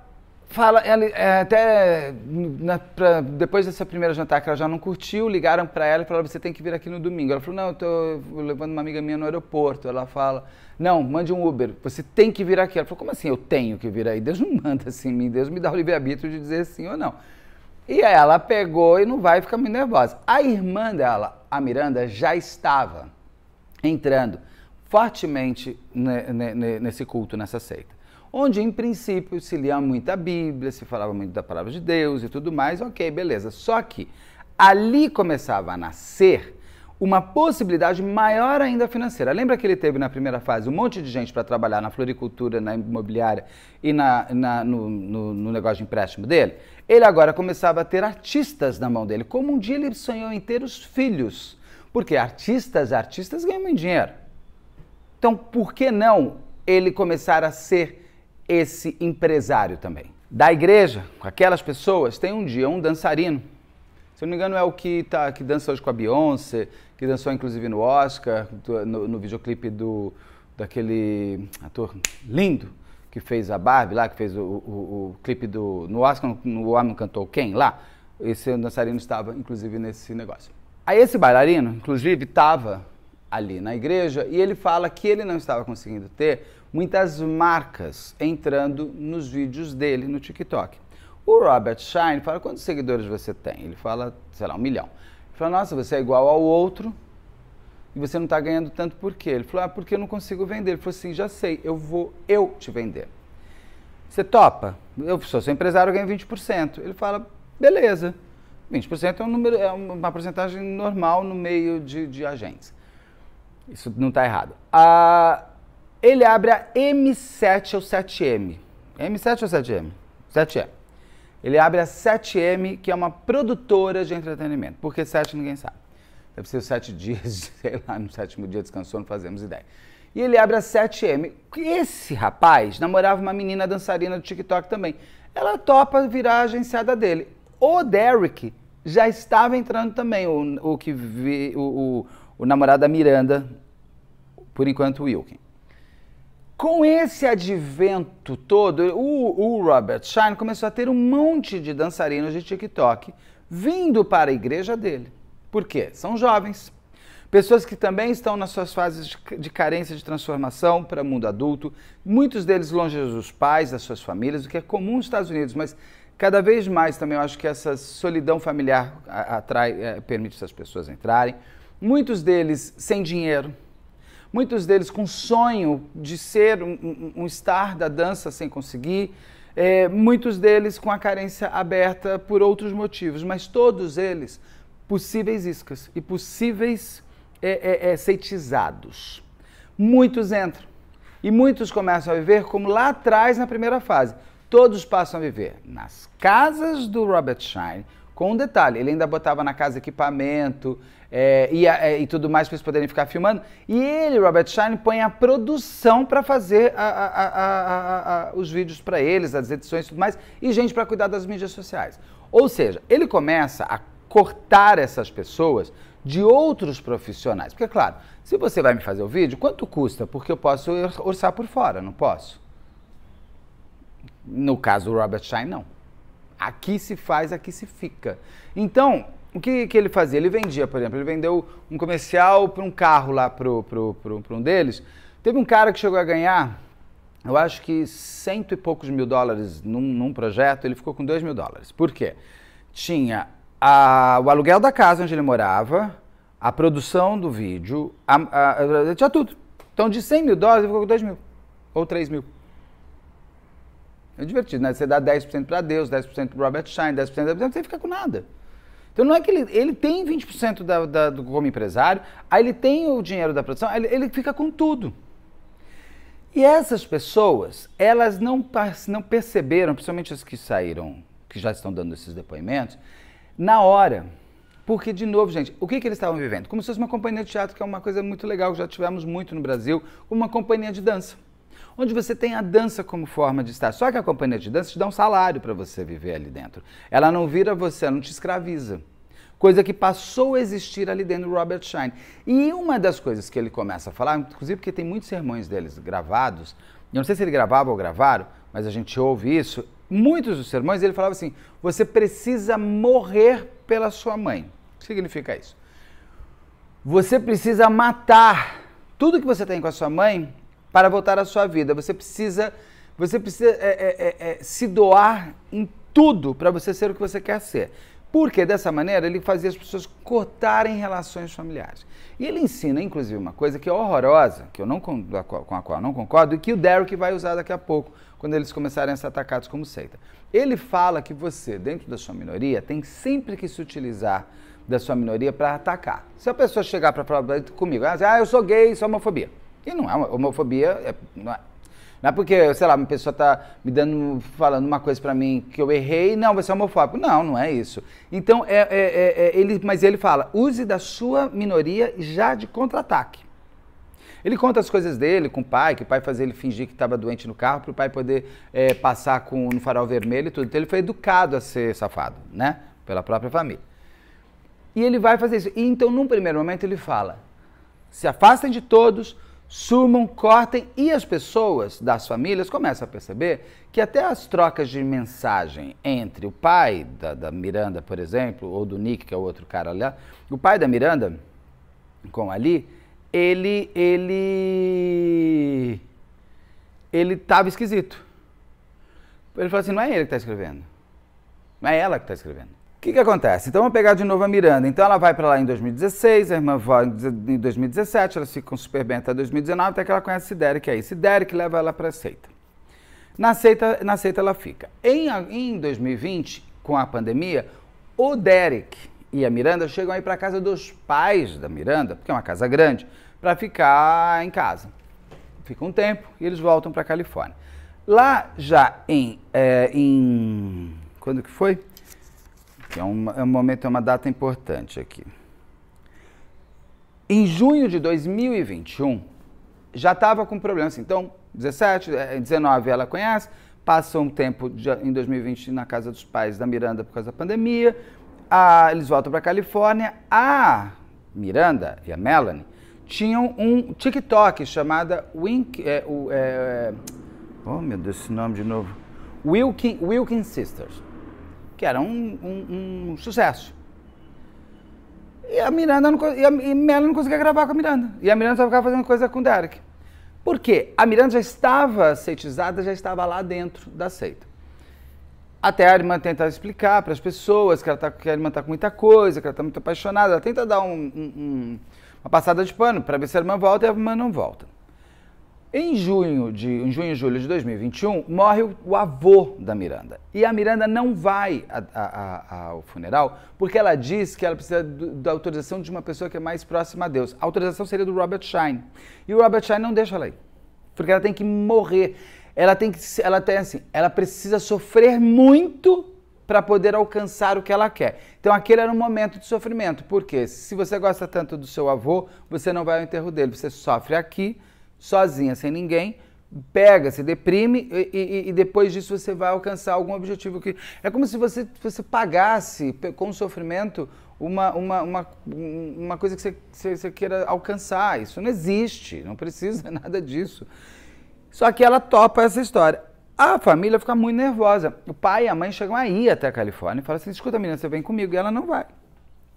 Fala, ela, é, até na, pra, depois dessa primeira jantar que ela já não curtiu, ligaram para ela e falaram: você tem que vir aqui no domingo. Ela falou: não, eu tô levando uma amiga minha no aeroporto. Ela fala: não, mande um Uber, você tem que vir aqui. Ela falou: como assim eu tenho que vir aí? Deus não manda assim mim, Deus me dá o livre-arbítrio de dizer sim ou não. E ela pegou e não vai ficar muito nervosa. A irmã dela, a Miranda, já estava entrando fortemente nesse culto, nessa seita onde em princípio se lia muito a Bíblia, se falava muito da palavra de Deus e tudo mais, ok, beleza. Só que ali começava a nascer uma possibilidade maior ainda financeira. Lembra que ele teve na primeira fase um monte de gente para trabalhar na floricultura, na imobiliária e na, na no, no, no, negócio de empréstimo dele? Ele agora começava a ter artistas na mão dele, como um dia ele sonhou em ter os filhos. Porque artistas, artistas ganham muito dinheiro. Então, por que não ele começar a ser esse empresário também. Da igreja, com aquelas pessoas, tem um dia um dançarino. Se eu não me engano, é o que, tá, que dança hoje com a Beyoncé, que dançou inclusive no Oscar, no, no videoclipe do, daquele ator lindo que fez a Barbie lá, que fez o, o, o clipe do. No Oscar, no, o homem cantou quem? Lá. Esse dançarino estava, inclusive, nesse negócio. Aí esse bailarino, inclusive, estava ali na igreja e ele fala que ele não estava conseguindo ter muitas marcas entrando nos vídeos dele no TikTok. O Robert Shine fala: quantos seguidores você tem? Ele fala, sei lá, um milhão. Ele fala: nossa, você é igual ao outro e você não está ganhando tanto por quê? Ele falou: ah, porque eu não consigo vender. Ele falou assim: já sei, eu vou eu te vender. Você topa? Eu sou seu empresário, eu ganho 20%. Ele fala: beleza. 20% é, um número, é uma porcentagem normal no meio de, de agentes. Isso não está errado. Ah, ele abre a M7 ou 7M. M7 ou 7M? 7M. Ele abre a 7M, que é uma produtora de entretenimento, porque 7 ninguém sabe. Deve ser os 7 dias, sei lá, no sétimo dia descansou, não fazemos ideia. E ele abre a 7M. Esse rapaz namorava uma menina dançarina do TikTok também. Ela topa virar a agenciada dele. O Derek já estava entrando também, o, o que vi, o, o, o namorado da Miranda, por enquanto o Wilkin. Com esse advento todo, o, o Robert Shine começou a ter um monte de dançarinos de TikTok vindo para a igreja dele. Por quê? São jovens. Pessoas que também estão nas suas fases de carência de transformação para o mundo adulto, muitos deles longe dos pais, das suas famílias, o que é comum nos Estados Unidos, mas cada vez mais também eu acho que essa solidão familiar atrai, é, permite essas pessoas entrarem. Muitos deles sem dinheiro, muitos deles com sonho de ser um, um star da dança sem conseguir, é, muitos deles com a carência aberta por outros motivos, mas todos eles possíveis iscas e possíveis é, é, é Muitos entram e muitos começam a viver como lá atrás na primeira fase. Todos passam a viver nas casas do Robert Shine, com um detalhe, ele ainda botava na casa equipamento, é, e, é, e, tudo mais para eles poderem ficar filmando. E ele, Robert Shine, põe a produção para fazer a, a, a, os vídeos para eles, as edições e tudo mais, e gente para cuidar das mídias sociais. Ou seja, ele começa a cortar essas pessoas de outros profissionais. Porque, claro, se você vai me fazer o vídeo, quanto custa? Porque eu posso orçar por fora, não posso? No caso do Robert Shine, não. Aqui se faz, aqui se fica. Então, o que, que ele fazia? Ele vendia, por exemplo, ele vendeu um comercial para um carro lá para um deles. Teve um cara que chegou a ganhar, eu acho que cento e poucos mil dólares num, num projeto, ele ficou com dois mil dólares. Por quê? Tinha a, o aluguel da casa onde ele morava, a produção do vídeo, a, a, tinha tudo. Então de 100 mil dólares ele ficou com 2 mil, ou 3 mil. É divertido, né? Você dá 10% para Deus, 10% para Robert Shine, 10% para você fica com nada. Então não é que ele, ele tem 20% da, da, do como empresário, aí ele tem o dinheiro da produção, ele, ele fica com tudo. E essas pessoas, elas não, não perceberam, principalmente as que saíram, que já estão dando esses depoimentos, na hora. Porque, de novo, gente, o que, que eles estavam vivendo? Como se fosse uma companhia de teatro, que é uma coisa muito legal, que já tivemos muito no Brasil, uma companhia de dança onde você tem a dança como forma de estar. Só que a companhia de dança te dá um salário para você viver ali dentro. Ela não vira você, ela não te escraviza. Coisa que passou a existir ali dentro do Robert Shine. E uma das coisas que ele começa a falar, inclusive porque tem muitos sermões deles gravados, eu não sei se ele gravava ou gravaram, mas a gente ouve isso, muitos dos sermões ele falava assim: você precisa morrer pela sua mãe. O que significa isso? Você precisa matar tudo que você tem com a sua mãe para voltar à sua vida. Você precisa, você precisa é, é, é, é se doar em tudo para você ser o que você quer ser. Porque dessa maneira ele fazia as pessoas cortarem relações familiares. E ele ensina, inclusive, uma coisa que é horrorosa, que eu não, com a qual eu não concordo, e que o Derek vai usar daqui a pouco, quando eles começarem a ser atacados como seita. Ele fala que você, dentro da sua minoria, tem sempre que se utilizar da sua minoria para atacar. Se a pessoa chegar para falar comigo, ah, eu sou gay, isso é homofobia. Que não é uma homofobia. É, não, é, não, é, porque, sei lá, uma pessoa está me dando, falando uma coisa para mim que eu errei, não, você é homofóbico. Não, não é isso. Então, é, é, é, é, ele, mas ele fala, use da sua minoria já de contra-ataque. Ele conta as coisas dele com o pai, que o pai fazia ele fingir que estava doente no carro para o pai poder é, passar com, no farol vermelho e tudo. Então ele foi educado a ser safado, né? Pela própria família. E ele vai fazer isso. E então, num primeiro momento, ele fala: se afastem de todos, sumam, cortem e as pessoas das famílias começam a perceber que até as trocas de mensagem entre o pai da, da Miranda, por exemplo, ou do Nick, que é o outro cara lá, o pai da Miranda com ali, ele ele ele tava esquisito. Ele falou assim, não é ele que está escrevendo, não é ela que está escrevendo que, que acontece? Então vamos pegar de novo a Miranda. Então ela vai para lá em 2016, a irmã vai em 2017, elas ficam super bem até 2019, até que ela conhece Derek aí. Esse Derek leva ela para a seita. Na seita, na seita ela fica. Em, em 2020, com a pandemia, o Derek e a Miranda chegam aí para casa dos pais da Miranda, porque é uma casa grande, para ficar em casa. Fica um tempo e eles voltam para a Califórnia. Lá já em, é, em. Quando que foi? É um, é um momento, é uma data importante aqui. Em junho de 2021, já estava com problemas. Assim, então, 17, 19 é, ela conhece, passa um tempo de, em 2020 na casa dos pais da Miranda por causa da pandemia, a, eles voltam para a Califórnia. A Miranda e a Melanie tinham um TikTok chamada Wink, é, o, é, é oh meu Deus, esse nome de novo, Wilkin, Wilkin Sisters que era um, um, um sucesso. E a Miranda não, e a e Melo não conseguia gravar com a Miranda. E a Miranda só ficava fazendo coisa com o Derek. Por quê? A Miranda já estava aceitizada já estava lá dentro da seita. Até a irmã tenta explicar para as pessoas que, ela tá, que a irmã está com muita coisa, que ela está muito apaixonada. Ela tenta dar um, um, uma passada de pano para ver se a irmã volta e a irmã não volta. Em junho, de, em junho e julho de 2021, morre o, o, avô da Miranda. E a Miranda não vai a, a, a, ao funeral porque ela diz que ela precisa do, da autorização de uma pessoa que é mais próxima a Deus. A autorização seria do Robert Shine. E o Robert Shine não deixa ela ir. Porque ela tem que morrer. Ela tem que. Ela tem assim. Ela precisa sofrer muito para poder alcançar o que ela quer. Então aquele era um momento de sofrimento. Porque se você gosta tanto do seu avô, você não vai ao enterro dele. Você sofre aqui sozinha, sem ninguém, pega, se deprime e, e, e, depois disso você vai alcançar algum objetivo que é como se você você pagasse com sofrimento uma, uma, uma, uma coisa que você, você, você queira alcançar. Isso não existe, não precisa nada disso. Só que ela topa essa história. A família fica muito nervosa. O pai e a mãe chegam aí até a Califórnia e falam assim: escuta, menina, você vem comigo. E ela não vai.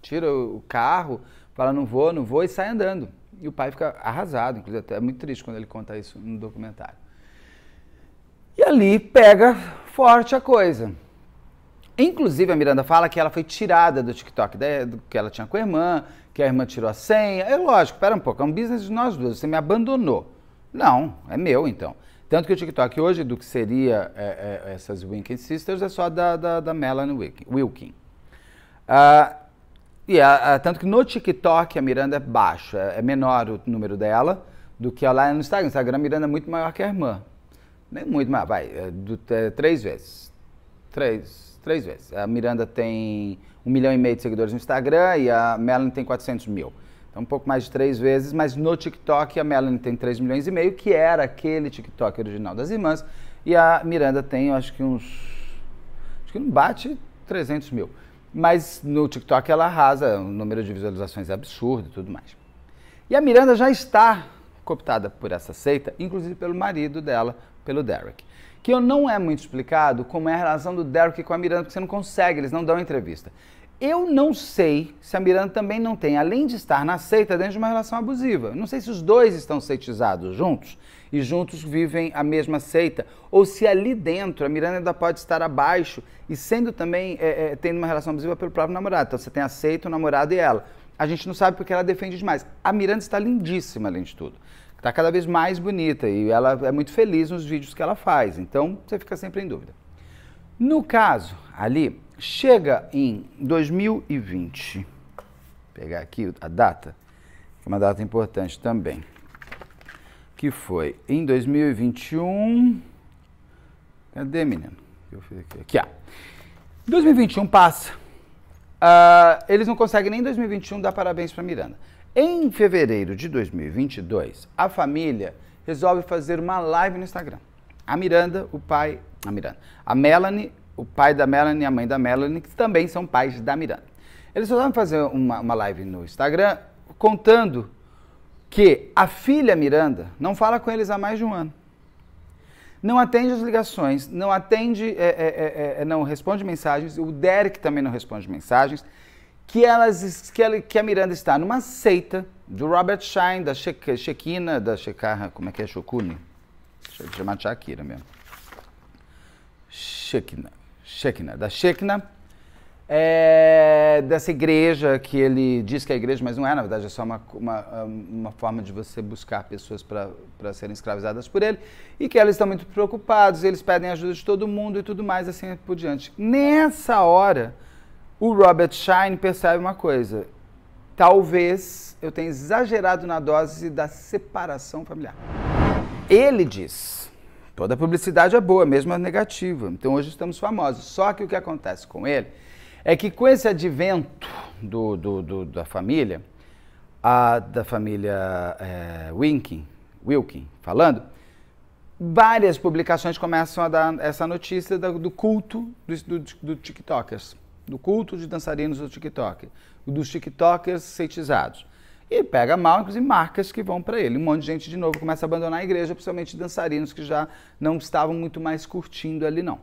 Tira o carro, fala: não vou, não vou, e sai andando. E o pai fica arrasado, inclusive é muito triste quando ele conta isso no documentário. E ali pega forte a coisa. Inclusive, a Miranda fala que ela foi tirada do TikTok que ela tinha com a irmã, que a irmã tirou a senha. É lógico, pera um pouco, é um business de nós duas, você me abandonou. Não, é meu então. Tanto que o TikTok hoje, do que seria é, é, essas Winking Sisters, é só da, da, da Melanie Wilkin. Uh, e a, a, tanto que no TikTok a Miranda é baixa é, é, menor o número dela do que lá é no Instagram. Instagram a Miranda é muito maior que a irmã. Nem muito maior, vai, é, do, é três vezes. Três, três vezes. A Miranda tem um milhão e meio de seguidores no Instagram e a Melanie tem 400 mil. Então um pouco mais de três vezes, mas no TikTok a Melanie tem 3 milhões e meio, que era aquele TikTok original das irmãs. E a Miranda tem, acho que uns... Acho que não bate 300 mil. Mas no TikTok ela arrasa, o é um número de visualizações é absurdo e tudo mais. E a Miranda já está cooptada por essa seita, inclusive pelo marido dela, pelo Derek. Que não é muito explicado como é a relação do Derek com a Miranda, porque você não consegue, eles não dão entrevista. Eu não sei se a Miranda também não tem, além de estar na seita, dentro de uma relação abusiva. Não sei se os dois estão seitizados juntos e juntos vivem a mesma seita, ou se ali dentro a Miranda ainda pode estar abaixo e sendo também é, é, tendo uma relação abusiva pelo próprio namorado. Então você tem a seita, o namorado e ela. A gente não sabe porque ela defende demais. A Miranda está lindíssima, além de tudo. Está cada vez mais bonita e ela é muito feliz nos vídeos que ela faz. Então você fica sempre em dúvida. No caso ali chega em 2020, vou pegar aqui a data, que é uma data importante também, que foi em 2021. Cadê, menino? Eu fiz aqui. aqui ah. 2021 passa. Uh, eles não conseguem nem em 2021 dar parabéns para Miranda. Em fevereiro de 2022, a família resolve fazer uma live no Instagram. A Miranda, o pai, a Miranda, a Melanie o pai da Melanie e a mãe da Melanie, que também são pais da Miranda. Eles vão fazer uma, uma live no Instagram contando que a filha Miranda não fala com eles há mais de um ano. Não atende as ligações, não atende, é, é, é, não responde mensagens, o Derek também não responde mensagens, que, elas, que, ela, que a Miranda está numa seita do Robert Shine, da Shekina, da Shekarra, como é que é, Shokuni? Deixa eu chamar de Shakira mesmo. Shekina. Shekinah, da Shekinah, é, dessa igreja que ele diz que é igreja, mas não é, na verdade, é só uma, uma, uma forma de você buscar pessoas para serem escravizadas por ele, e que elas estão muito preocupados, eles pedem ajuda de todo mundo e tudo mais, assim por diante. Nessa hora, o Robert Shine percebe uma coisa: talvez eu tenha exagerado na dose da separação familiar. Ele diz Toda publicidade é boa, mesmo a negativa. Então hoje estamos famosos. Só que o que acontece com ele é que com esse advento do, do, do, da família, a, da família é, eh, Winking, Wilkin falando, várias publicações começam a dar essa notícia do, culto do, do TikTokers, do culto de dançarinos do TikTok, dos TikTokers seitizados. E pega mal, inclusive, marcas que vão para ele. Um monte de gente, de novo, começa a abandonar a igreja, principalmente dançarinos que já não estavam muito mais curtindo ali, não.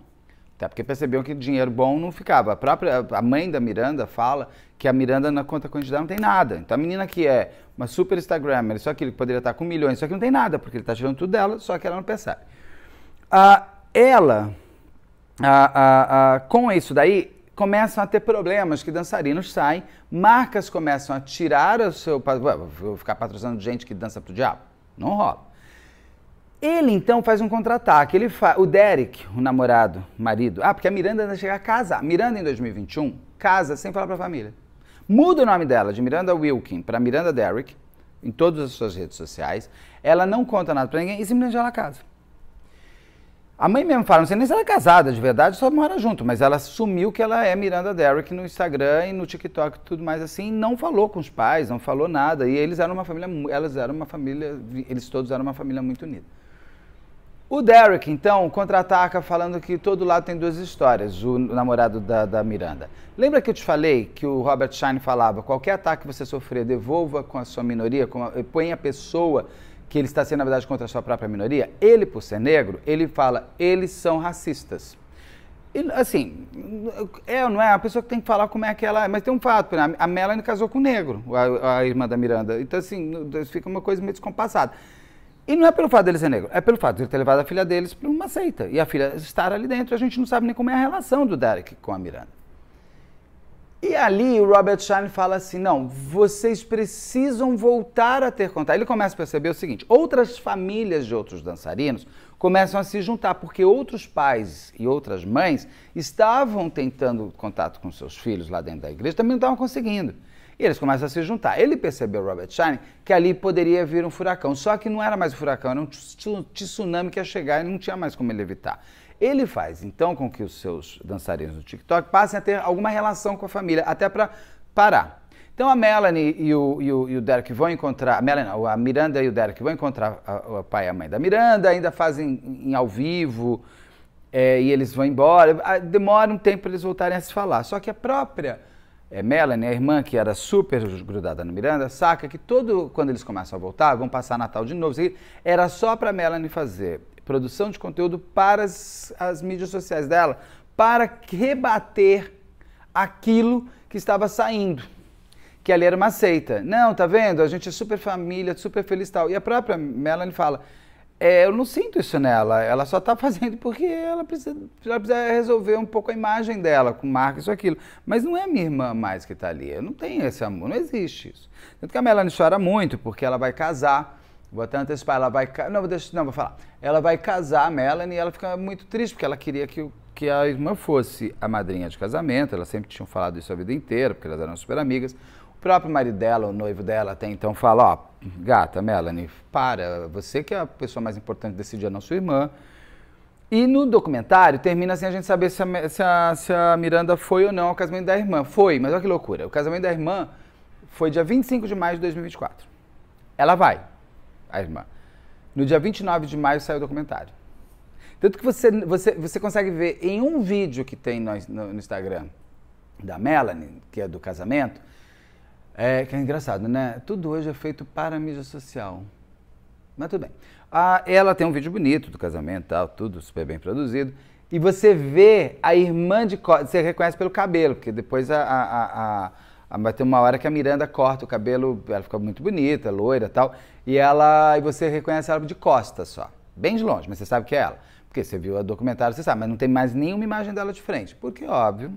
Até porque percebeu que dinheiro bom não ficava. A própria a mãe da Miranda fala que a Miranda na conta quantidade não tem nada. Então a menina que é uma super Instagrammer, só que ele poderia estar com milhões, só que não tem nada, porque ele está tirando tudo dela, só que ela não percebe. Ah, ela, ah, ah, ah com isso daí, começam a ter problemas, que dançarinos saem, marcas começam a tirar o seu. Vou ficar patrocinando gente que dança pro diabo. Não rola. Ele então faz um contra-ataque. Ele fa... O Derek, o namorado, marido. Ah, porque a Miranda ainda chega a casar. Miranda em 2021 casa sem falar para a família. Muda o nome dela de Miranda Wilkin para Miranda Derek em todas as suas redes sociais. Ela não conta nada para ninguém e simplesmente ela casa. A mãe mesmo fala, não sei nem se ela é casada de verdade, só mora junto, mas ela assumiu que ela é Miranda Derrick no Instagram e no TikTok e tudo mais assim, não falou com os pais, não falou nada. E eles eram uma família, elas eram uma família, eles todos eram uma família muito unida. O Derrick, então, contra-ataca falando que todo lado tem duas histórias, o namorado da, da, Miranda. Lembra que eu te falei que o Robert Shine falava, qualquer ataque que você sofrer, devolva com a sua minoria, com a, põe a pessoa que ele está sendo, na verdade, contra a sua própria minoria, ele, por ser negro, ele fala, eles são racistas. E, assim, é ou não é? A pessoa que tem que falar como é que ela é. Mas tem um fato, a Melanie casou com o negro, a, a irmã da Miranda. Então, assim, fica uma coisa meio descompassada. E não é pelo fato dele ser negro, é pelo fato de ele ter levado a filha deles para uma seita. E a filha estar ali dentro, a gente não sabe nem como é a relação do Derek com a Miranda. E ali o Robert Shine fala assim: não, vocês precisam voltar a ter contato. Ele começa a perceber o seguinte: outras famílias de outros dançarinos começam a se juntar, porque outros pais e outras mães estavam tentando contato com seus filhos lá dentro da igreja, também não estavam conseguindo. E eles começam a se juntar. Ele percebeu, Robert Shine, que ali poderia vir um furacão. Só que não era mais um furacão, era um tsunami que ia chegar e não tinha mais como ele evitar. Ele faz então com que os seus dançarinos no TikTok passem a ter alguma relação com a família, até para parar. Então a Melanie e o, e, o, e o, Derek vão encontrar, a, Melanie, a Miranda e o Derek vão encontrar o pai e a mãe da Miranda, ainda fazem em, em ao vivo, é, e eles vão embora. Ah, demora um tempo para eles voltarem a se falar. Só que a própria é, Melanie, a irmã que era super grudada no Miranda, saca que todo quando eles começam a voltar, vão passar Natal de novo. Era só para Melanie fazer produção de conteúdo para as, as mídias sociais dela, para rebater aquilo que estava saindo que ali era uma seita. Não, tá vendo? A gente é super família, super feliz tal. E a própria Melanie fala, é, eu não sinto isso nela. Ela só tá fazendo porque ela precisa, ela precisa resolver um pouco a imagem dela com marca, isso, aquilo. Mas não é minha irmã mais que tá ali. Eu não tenho esse amor, não existe isso. Tanto que a Melanie chora muito porque ela vai casar Vou até antecipar, ela vai. Não, vou deixar, não, vou falar. Ela vai casar a Melanie e ela fica muito triste, porque ela queria que, que a irmã fosse a madrinha de casamento. Elas sempre tinham falado isso a vida inteira, porque elas eram super amigas. O próprio marido dela, o noivo dela, até então fala: Ó, gata, Melanie, para, você que é a pessoa mais importante desse dia, não sua irmã. E no documentário termina assim, a gente saber se a, se, a, se a Miranda foi ou não ao casamento da irmã. Foi, mas olha que loucura. O casamento da irmã foi dia 25 de maio de 2024. Ela vai, a irmã. No dia 29 de maio saiu o documentário. Tanto que você, você, você consegue ver em um vídeo que tem no, no, no Instagram da Melanie, que é do casamento, é, que é engraçado, né? Tudo hoje é feito para mídia social. Mas tudo bem. Ah, ela tem um vídeo bonito do casamento tal, tudo super bem produzido. E você vê a irmã de Cosme, você reconhece pelo cabelo, porque depois a, a, a vai ah, ter uma hora que a Miranda corta o cabelo, ela fica muito bonita, loira tal, e ela e você reconhece ela de costas só, bem de longe, mas você sabe que é ela. Porque você viu o documentário, você sabe, mas não tem mais nenhuma imagem dela de frente. Porque, é óbvio,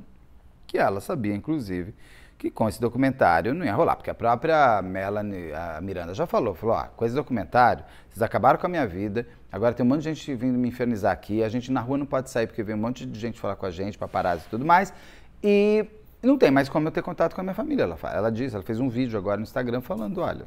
que ela sabia, inclusive, que com esse documentário não ia rolar. Porque a própria Melanie, a Miranda já falou, falou, ó, com esse documentário, vocês acabaram com a minha vida, agora tem um monte de gente vindo me infernizar aqui, a gente na rua não pode sair porque vem um monte de gente falar com a gente, paparazzi e tudo mais, e não tem mais como eu ter contato com a minha família. Ela, ela diz, ela fez um vídeo agora no Instagram falando, olha,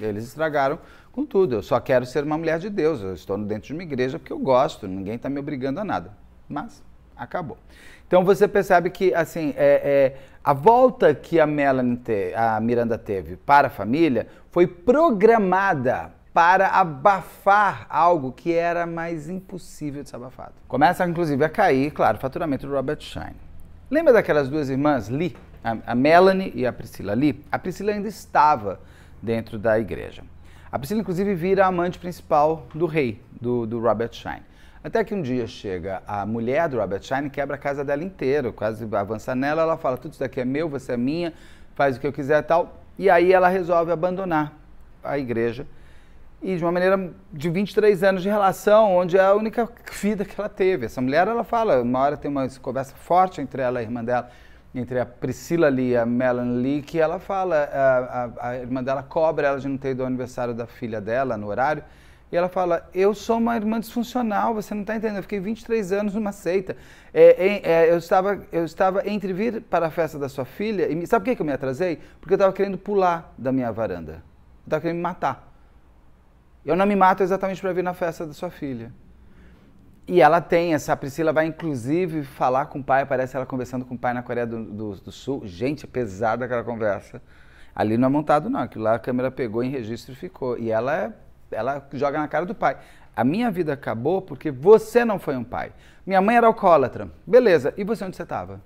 eles estragaram com tudo. Eu só quero ser uma mulher de Deus. Eu estou dentro de uma igreja porque eu gosto. Ninguém está me obrigando a nada. Mas acabou. Então você percebe que assim é, é, a volta que a Melanie, te, a Miranda teve para a família foi programada para abafar algo que era mais impossível de ser abafado. Começa inclusive a cair, claro, o faturamento do Robert Shine. Lembra daquelas duas irmãs Lee, a Melanie e a Priscila Lee? A Priscila ainda estava dentro da igreja. A Priscila, inclusive, vira a amante principal do rei, do, do Robert Shine. Até que um dia chega a mulher do Robert Shine quebra a casa dela inteira, quase avança nela, ela fala, tudo isso daqui é meu, você é minha, faz o que eu quiser e tal. E aí ela resolve abandonar a igreja e de uma maneira de 23 anos de relação, onde é a única vida que ela teve. Essa mulher, ela fala, uma hora tem uma conversa forte entre ela e a irmã dela, entre a Priscila Lee e a Melanie Lee, que ela fala, a, a, a, irmã dela cobra ela de não ter ido ao aniversário da filha dela no horário, e ela fala, eu sou uma irmã disfuncional, você não está entendendo, eu fiquei 23 anos numa seita. É, é, é, eu, estava, eu estava entre vir para a festa da sua filha, e sabe por que, que eu me atrasei? Porque eu estava querendo pular da minha varanda, eu estava querendo me matar. Eu não me mato exatamente para vir na festa da sua filha. E ela tem, essa Priscila vai inclusive falar com o pai, parece ela conversando com o pai na Coreia do, do, do Sul. Gente, é pesada aquela conversa. Ali não é montado não, aquilo lá a câmera pegou em registro e ficou. E ela, é, ela joga na cara do pai. A minha vida acabou porque você não foi um pai. Minha mãe era alcoólatra. Beleza, e você onde você estava?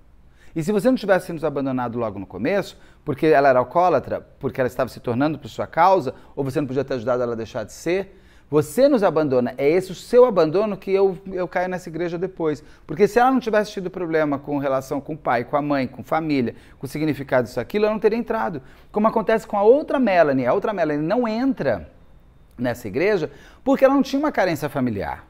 E se você não tivesse nos abandonado logo no começo, porque ela era alcoólatra, porque ela estava se tornando por sua causa, ou você não podia ter ajudado ela a deixar de ser, você nos abandona. É esse o seu abandono que eu, eu caio nessa igreja depois. Porque se ela não tivesse tido problema com relação com o pai, com a mãe, com família, com o significado disso, aquilo, ela não teria entrado. Como acontece com a outra Melanie. A outra Melanie não entra nessa igreja porque ela não tinha uma carência familiar.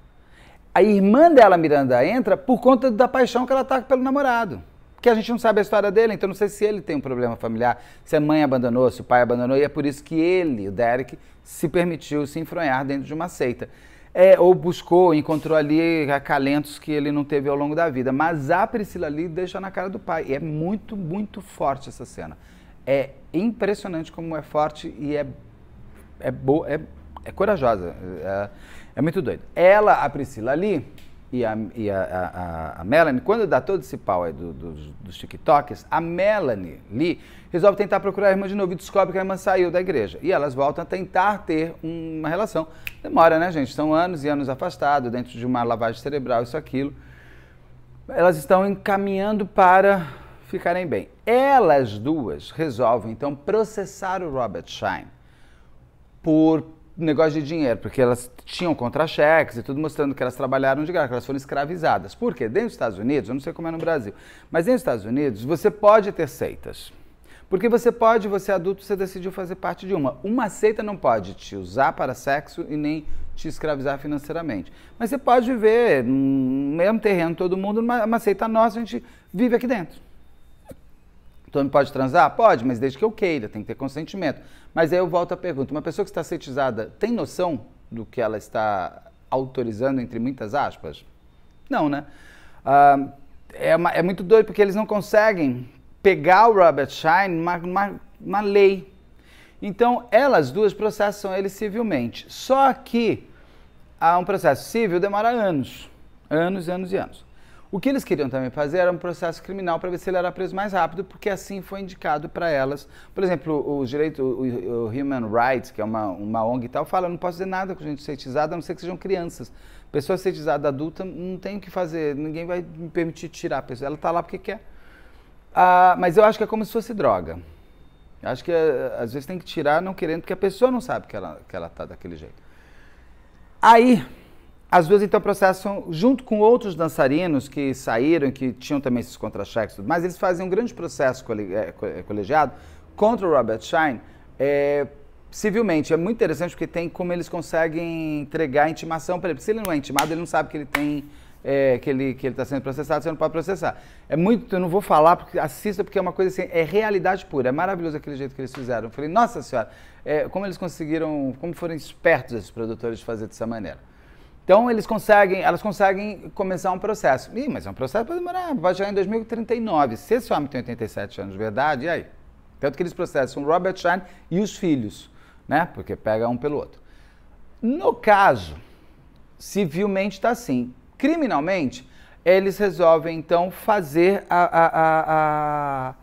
A irmã dela, Miranda, entra por conta da paixão que ela está pelo namorado. Porque a gente não sabe a história dele, então não sei se ele tem um problema familiar, se a mãe abandonou, se o pai abandonou, e é por isso que ele, o Derek, se permitiu se enfronhar dentro de uma seita. É, ou buscou, encontrou ali acalentos que ele não teve ao longo da vida. Mas a Priscila ali deixa na cara do pai. E é muito, muito forte essa cena. É impressionante como é forte e é, é boa, é, é corajosa. É, é muito doido. Ela, a Priscila ali, e a, e a, a, a Melanie, quando dá todo esse pau aí do, do, dos TikToks, a Melanie Lee resolve tentar procurar a irmã de novo e descobre que a irmã saiu da igreja. E elas voltam a tentar ter uma relação. Demora, né, gente? São anos e anos afastados, dentro de uma lavagem cerebral, isso, aquilo. Elas estão encaminhando para ficarem bem. Elas duas resolvem, então, processar o Robert Shine por negócio de dinheiro, porque elas tinham contra-cheques e tudo mostrando que elas trabalharam de graça, que elas foram escravizadas. Por quê? Dentro dos Estados Unidos, eu não sei como é no Brasil, mas dentro dos Estados Unidos você pode ter seitas. Porque você pode, você adulto, você decidiu fazer parte de uma. Uma seita não pode te usar para sexo e nem te escravizar financeiramente. Mas você pode viver no mesmo terreno todo mundo, numa uma seita nossa, a gente vive aqui dentro pode transar? Pode, mas desde que eu queira, tem que ter consentimento. Mas aí eu volto à pergunta: uma pessoa que está cetizada tem noção do que ela está autorizando, entre muitas aspas? Não, né? Ah, é, uma, é, muito doido porque eles não conseguem pegar o Robert Shine numa, uma, lei. Então, elas duas processam ele civilmente. Só que um processo civil demora anos. Anos, anos e anos. O que eles queriam também fazer era um processo criminal para ver se ele era preso mais rápido, porque assim foi indicado para elas. Por exemplo, o direitos, o, o, Human Rights, que é uma, uma ONG e tal, fala: não posso dizer nada com gente cetizada, a não ser que sejam crianças. Pessoa cetizada adulta não tem o que fazer, ninguém vai me permitir tirar a pessoa. Ela está lá porque quer. Ah, mas eu acho que é como se fosse droga. Eu acho que eh, às vezes tem que tirar não querendo, porque a pessoa não sabe que ela, que ela tá daquele jeito. Aí as duas então processam, junto com outros dançarinos que saíram, que tinham também esses contra-cheques e tudo mais, eles fazem um grande processo é, é, colegiado contra o Robert Shine é, civilmente. É muito interessante porque tem como eles conseguem entregar a intimação para ele. Se ele não é intimado, ele não sabe que ele tem. É, que ele que ele está sendo processado, você não pode processar. É muito, eu não vou falar porque assista porque é uma coisa assim, é realidade pura, é maravilhoso aquele jeito que eles fizeram. Eu falei, nossa senhora, é, como eles conseguiram, como foram espertos esses produtores de fazer dessa maneira. Então eles conseguem, elas conseguem começar um processo. Ih, mas é um processo para demorar, vai chegar em 2039. Se esse homem tem 87 anos de verdade, e aí? Tanto que eles processam Robert Shine e os filhos, né? Porque pega um pelo outro. No caso, civilmente está assim. Criminalmente, eles resolvem então fazer a, a, a, a,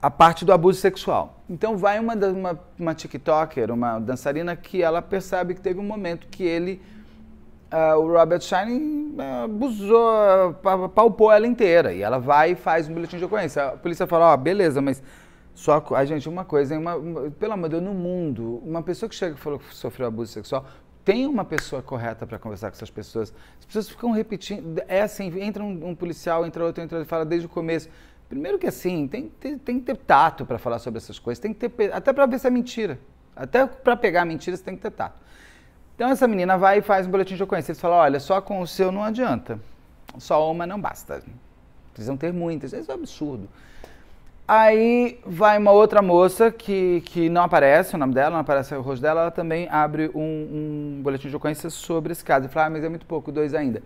a parte do abuso sexual. Então vai uma, uma, uma TikToker, uma dançarina, que ela percebe que teve um momento que ele Uh, o Robert Shine ah, abusou, palpou ela inteira. E ela vai e faz um boletim de ocorrência. A polícia fala, ó, oh, beleza, mas só a ah, gente, uma coisa, hein, uma, uma, pelo amor de Deus, no mundo, uma pessoa que chega e falou que sofreu abuso sexual, tem uma pessoa correta para conversar com essas pessoas. As pessoas ficam repetindo, é assim, entra um, um policial, entra outro, entra outro, fala desde o começo. Primeiro que assim, tem, tem, tem que ter tato para falar sobre essas coisas, tem que ter, até para ver se é mentira. Até para pegar mentira, você tem que ter tato. Então essa menina vai e faz um boletim de ocorrência. Eles falam, olha, só com o seu não adianta. Só uma não basta. Precisam ter muitas. Isso é um absurdo. Aí vai uma outra moça que, que não aparece o nome dela, não aparece o rosto dela, ela também abre um, um boletim de ocorrência sobre esse caso. E fala, ah, mas é muito pouco, dois ainda.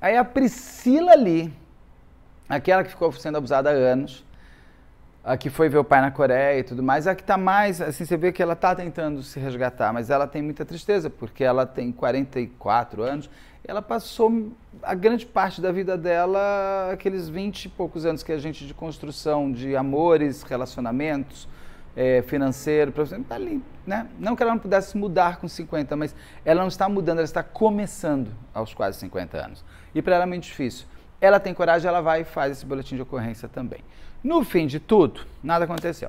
Aí a Priscila ali, aquela que ficou sendo abusada há anos, a que foi ver o pai na Coreia e tudo mais, é a que está mais, assim, você vê que ela está tentando se resgatar, mas ela tem muita tristeza, porque ela tem 44 anos, ela passou a grande parte da vida dela, aqueles 20 e poucos anos que a gente de construção de amores, relacionamentos, é, financeiro, profissional, tá ali, né? Não que ela não pudesse mudar com 50, mas ela não está mudando, ela está começando aos quase 50 anos. E para ela é muito difícil. Ela tem coragem, ela vai e faz esse boletim de ocorrência também. No fim de tudo, nada aconteceu.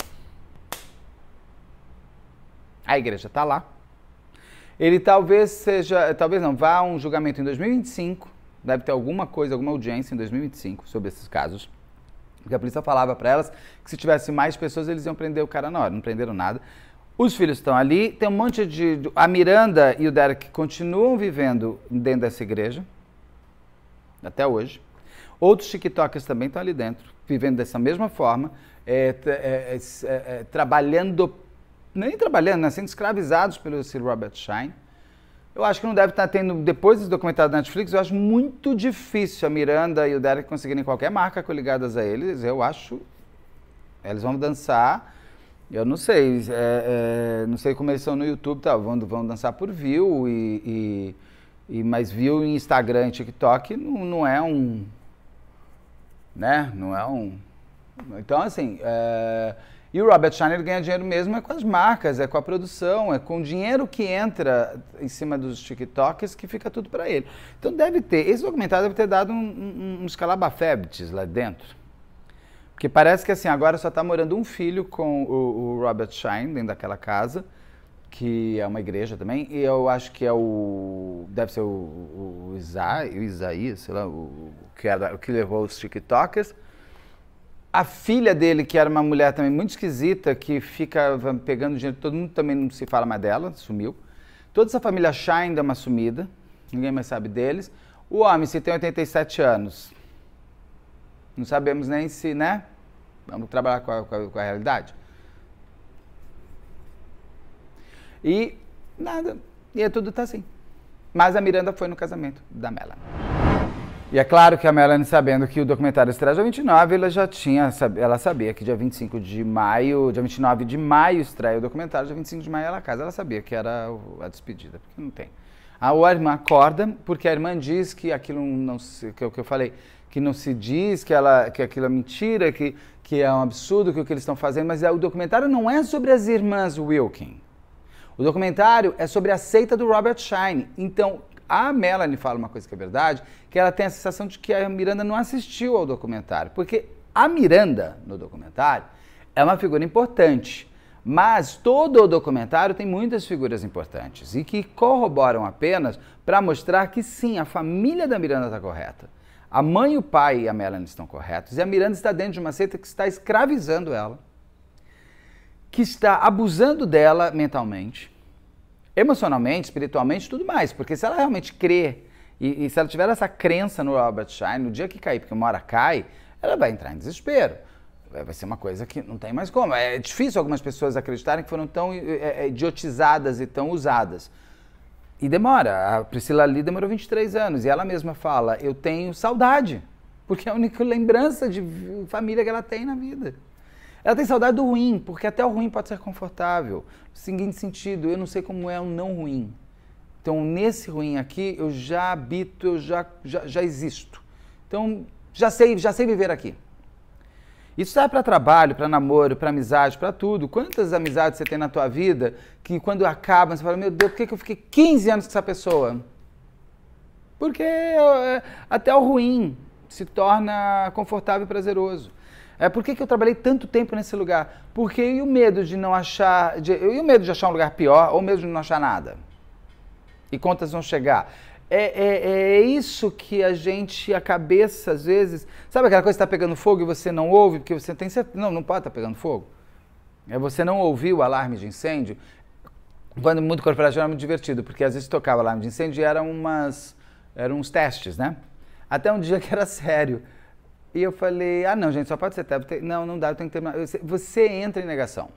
A igreja está lá. Ele talvez seja, talvez não, vá a um julgamento em 2025. Deve ter alguma coisa, alguma audiência em 2025 sobre esses casos. Porque a polícia falava para elas que se tivesse mais pessoas, eles iam prender o cara na hora. Não prenderam nada. Os filhos estão ali. Tem um monte de. A Miranda e o Derek continuam vivendo dentro dessa igreja. Até hoje. Outros TikTokers também estão ali dentro vivendo dessa mesma forma, é é, é, é, é, trabalhando, nem trabalhando, né, sendo escravizados pelo Sir Robert Shine. Eu acho que não deve estar tendo, depois desse documentário da Netflix, eu acho muito difícil a Miranda e o Derek conseguirem qualquer marca coligadas a eles. Eu acho. Eles vão dançar. Eu não sei. É, é, não sei como eles são no YouTube, tá? Vão, vão dançar por view, e, e, e mas view em Instagram e TikTok não, não é um né? Não é um. Então, assim. É... E o Robert Shiner ganha dinheiro mesmo é com as marcas, é com a produção, é com o dinheiro que entra em cima dos TikToks que fica tudo para ele. Então deve ter, esse documentário deve ter dado um, um, uns calabafebites lá dentro. Porque parece que assim, agora só está morando um filho com o, o Robert Shine dentro daquela casa que é uma igreja também, e eu acho que é o. Deve ser o, o, Isa, o Isaías, sei lá, o, que era, o que levou os TikTokers. A filha dele, que era uma mulher também muito esquisita, que ficava pegando dinheiro, todo mundo também não se fala mais dela, sumiu. Toda essa família Shine dá é uma sumida, ninguém mais sabe deles. O homem, se tem 87 anos, não sabemos nem se, né? Vamos trabalhar com a, com a, com a realidade. E nada. E é tudo tá assim. Mas a Miranda foi no casamento da Melanie. E é claro que a Melanie, sabendo que o documentário estreia dia 29, ela já tinha, ela sabia que dia 25 de maio, dia 29 de maio estreia o documentário, dia 25 de maio ela casa. Ela sabia que era a despedida, porque não tem. A irmã acorda, porque a irmã diz que aquilo não se, que é o que eu falei, que não se diz, que, ela, que aquilo é mentira, que, que é um absurdo que o que eles estão fazendo, mas é, o documentário não é sobre as irmãs Wilkin. O documentário é sobre a seita do Robert Shine. Então, a Melanie fala uma coisa que é verdade, que ela tem a sensação de que a Miranda não assistiu ao documentário, porque a Miranda no documentário é uma figura importante. Mas todo o documentário tem muitas figuras importantes e que corroboram apenas para mostrar que sim, a família da Miranda está correta. A mãe, o pai e a Melanie estão corretos e a Miranda está dentro de uma seita que está escravizando ela que está abusando dela mentalmente, emocionalmente, espiritualmente, tudo mais. Porque se ela realmente crer e, e, se ela tiver essa crença no Albert Einstein, no dia que cair, porque uma hora cai, ela vai entrar em desespero. Vai ser uma coisa que não tem mais como. É difícil algumas pessoas acreditarem que foram tão é, é idiotizadas e tão usadas. E demora. A Priscila Lee demorou 23 anos e ela mesma fala: Eu tenho saudade, porque é a única lembrança de família que ela tem na vida. Ela tem saudade do ruim, porque até o ruim pode ser confortável. No seguinte sentido, eu não sei como é o não ruim. Então, nesse ruim aqui, eu já habito, eu já, já, já existo. Então, já sei, já sei viver aqui. Isso serve é para trabalho, para namoro, para amizade, para tudo. Quantas amizades você tem na tua vida que quando acabam você fala, meu Deus, por que eu fiquei 15 anos com essa pessoa? Porque eh, até o ruim se torna confortável e prazeroso. É, por que, que eu trabalhei tanto tempo nesse lugar? Porque e o medo de não achar. De, e o medo de achar um lugar pior, ou mesmo de não achar nada? E contas vão chegar. É, é, é, isso que a gente, a cabeça, às vezes. Sabe aquela coisa que está pegando fogo e você não ouve, porque você tem certeza. Não, não pode estar tá pegando fogo. É você não ouviu o alarme de incêndio. Quando o corporativo era muito divertido, porque às vezes tocava alarme de incêndio e eram umas. eram uns testes, né? Até um dia que era sério. E eu falei, ah não, gente, só pode ser Não, não dá, eu tenho que terminar. Você entra em negação.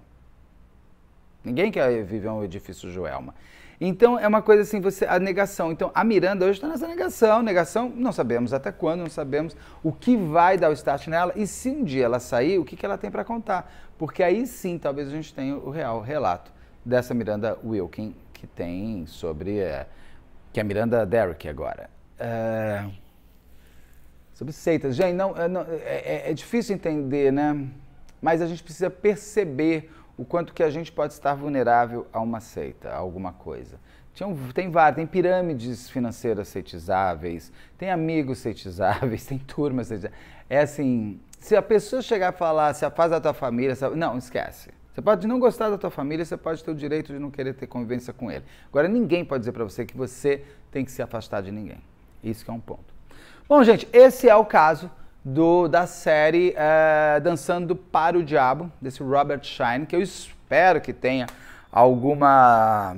Ninguém quer viver um edifício Joelma. Então é uma coisa assim, você a negação. Então a Miranda hoje está nessa negação, negação, não sabemos até quando, não sabemos o que vai dar o start nela e se um dia ela sair, o que, que ela tem para contar? Porque aí sim, talvez a gente tenha o real relato dessa Miranda Wilkin que tem sobre é, que é a Miranda Derrick agora. É... Sobre seitas. Gente, não, não é, é, é, difícil entender, né? Mas a gente precisa perceber o quanto que a gente pode estar vulnerável a uma seita, a alguma coisa. Tinha um, tem várias, tem pirâmides financeiras seitizáveis, tem amigos seitizáveis, tem turmas seitizáveis. É assim, se a pessoa chegar a falar, se faz da tua família, não, esquece. Você pode não gostar da tua família, você pode ter o direito de não querer ter convivência com ele. Agora, ninguém pode dizer para você que você tem que se afastar de ninguém. Isso que é um ponto. Bom, gente, esse é o caso do, da série eh, Dançando para o Diabo, desse Robert Shine, que eu espero que tenha alguma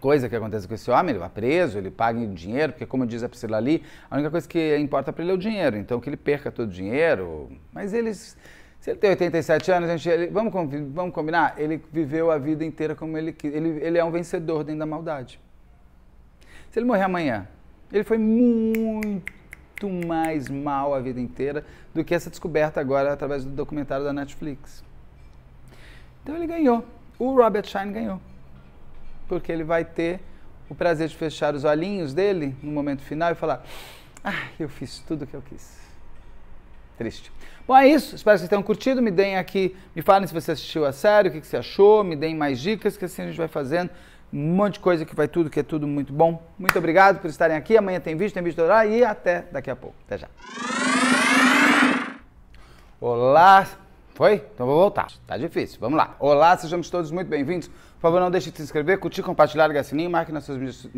coisa que aconteça com esse homem, ele vai preso, ele paga em dinheiro, porque como diz a Priscila ali, a única coisa que importa para ele é o dinheiro, então que ele perca todo o dinheiro, mas eles... Se ele tem 87 anos, gente, ele, vamos, vamos combinar? Ele viveu a vida inteira como ele quis. Ele, ele é um vencedor dentro da maldade. Se ele morrer amanhã, ele foi muito muito mais mal a vida inteira do que essa descoberta agora através do documentário da Netflix. Então ele ganhou. O Robert Shine ganhou. Porque ele vai ter o prazer de fechar os olhinhos dele no momento final e falar: Ah, eu fiz tudo o que eu quis. Triste. Bom, é isso. Espero que vocês tenham curtido. Me deem aqui, me falem se você assistiu a sério, o que, que você achou, me deem mais dicas, que assim a gente vai fazendo um monte de coisa que vai tudo, que é tudo muito bom. Muito obrigado por estarem aqui. Amanhã tem vídeo, tem vídeo do e até daqui a pouco. Até já. Olá! Foi? Então vou voltar. Tá difícil. Vamos lá. Olá, sejamos todos muito bem-vindos. Por favor, não deixe de se inscrever, curtir, compartilhar, ligar sininho e marque nas suas mídias.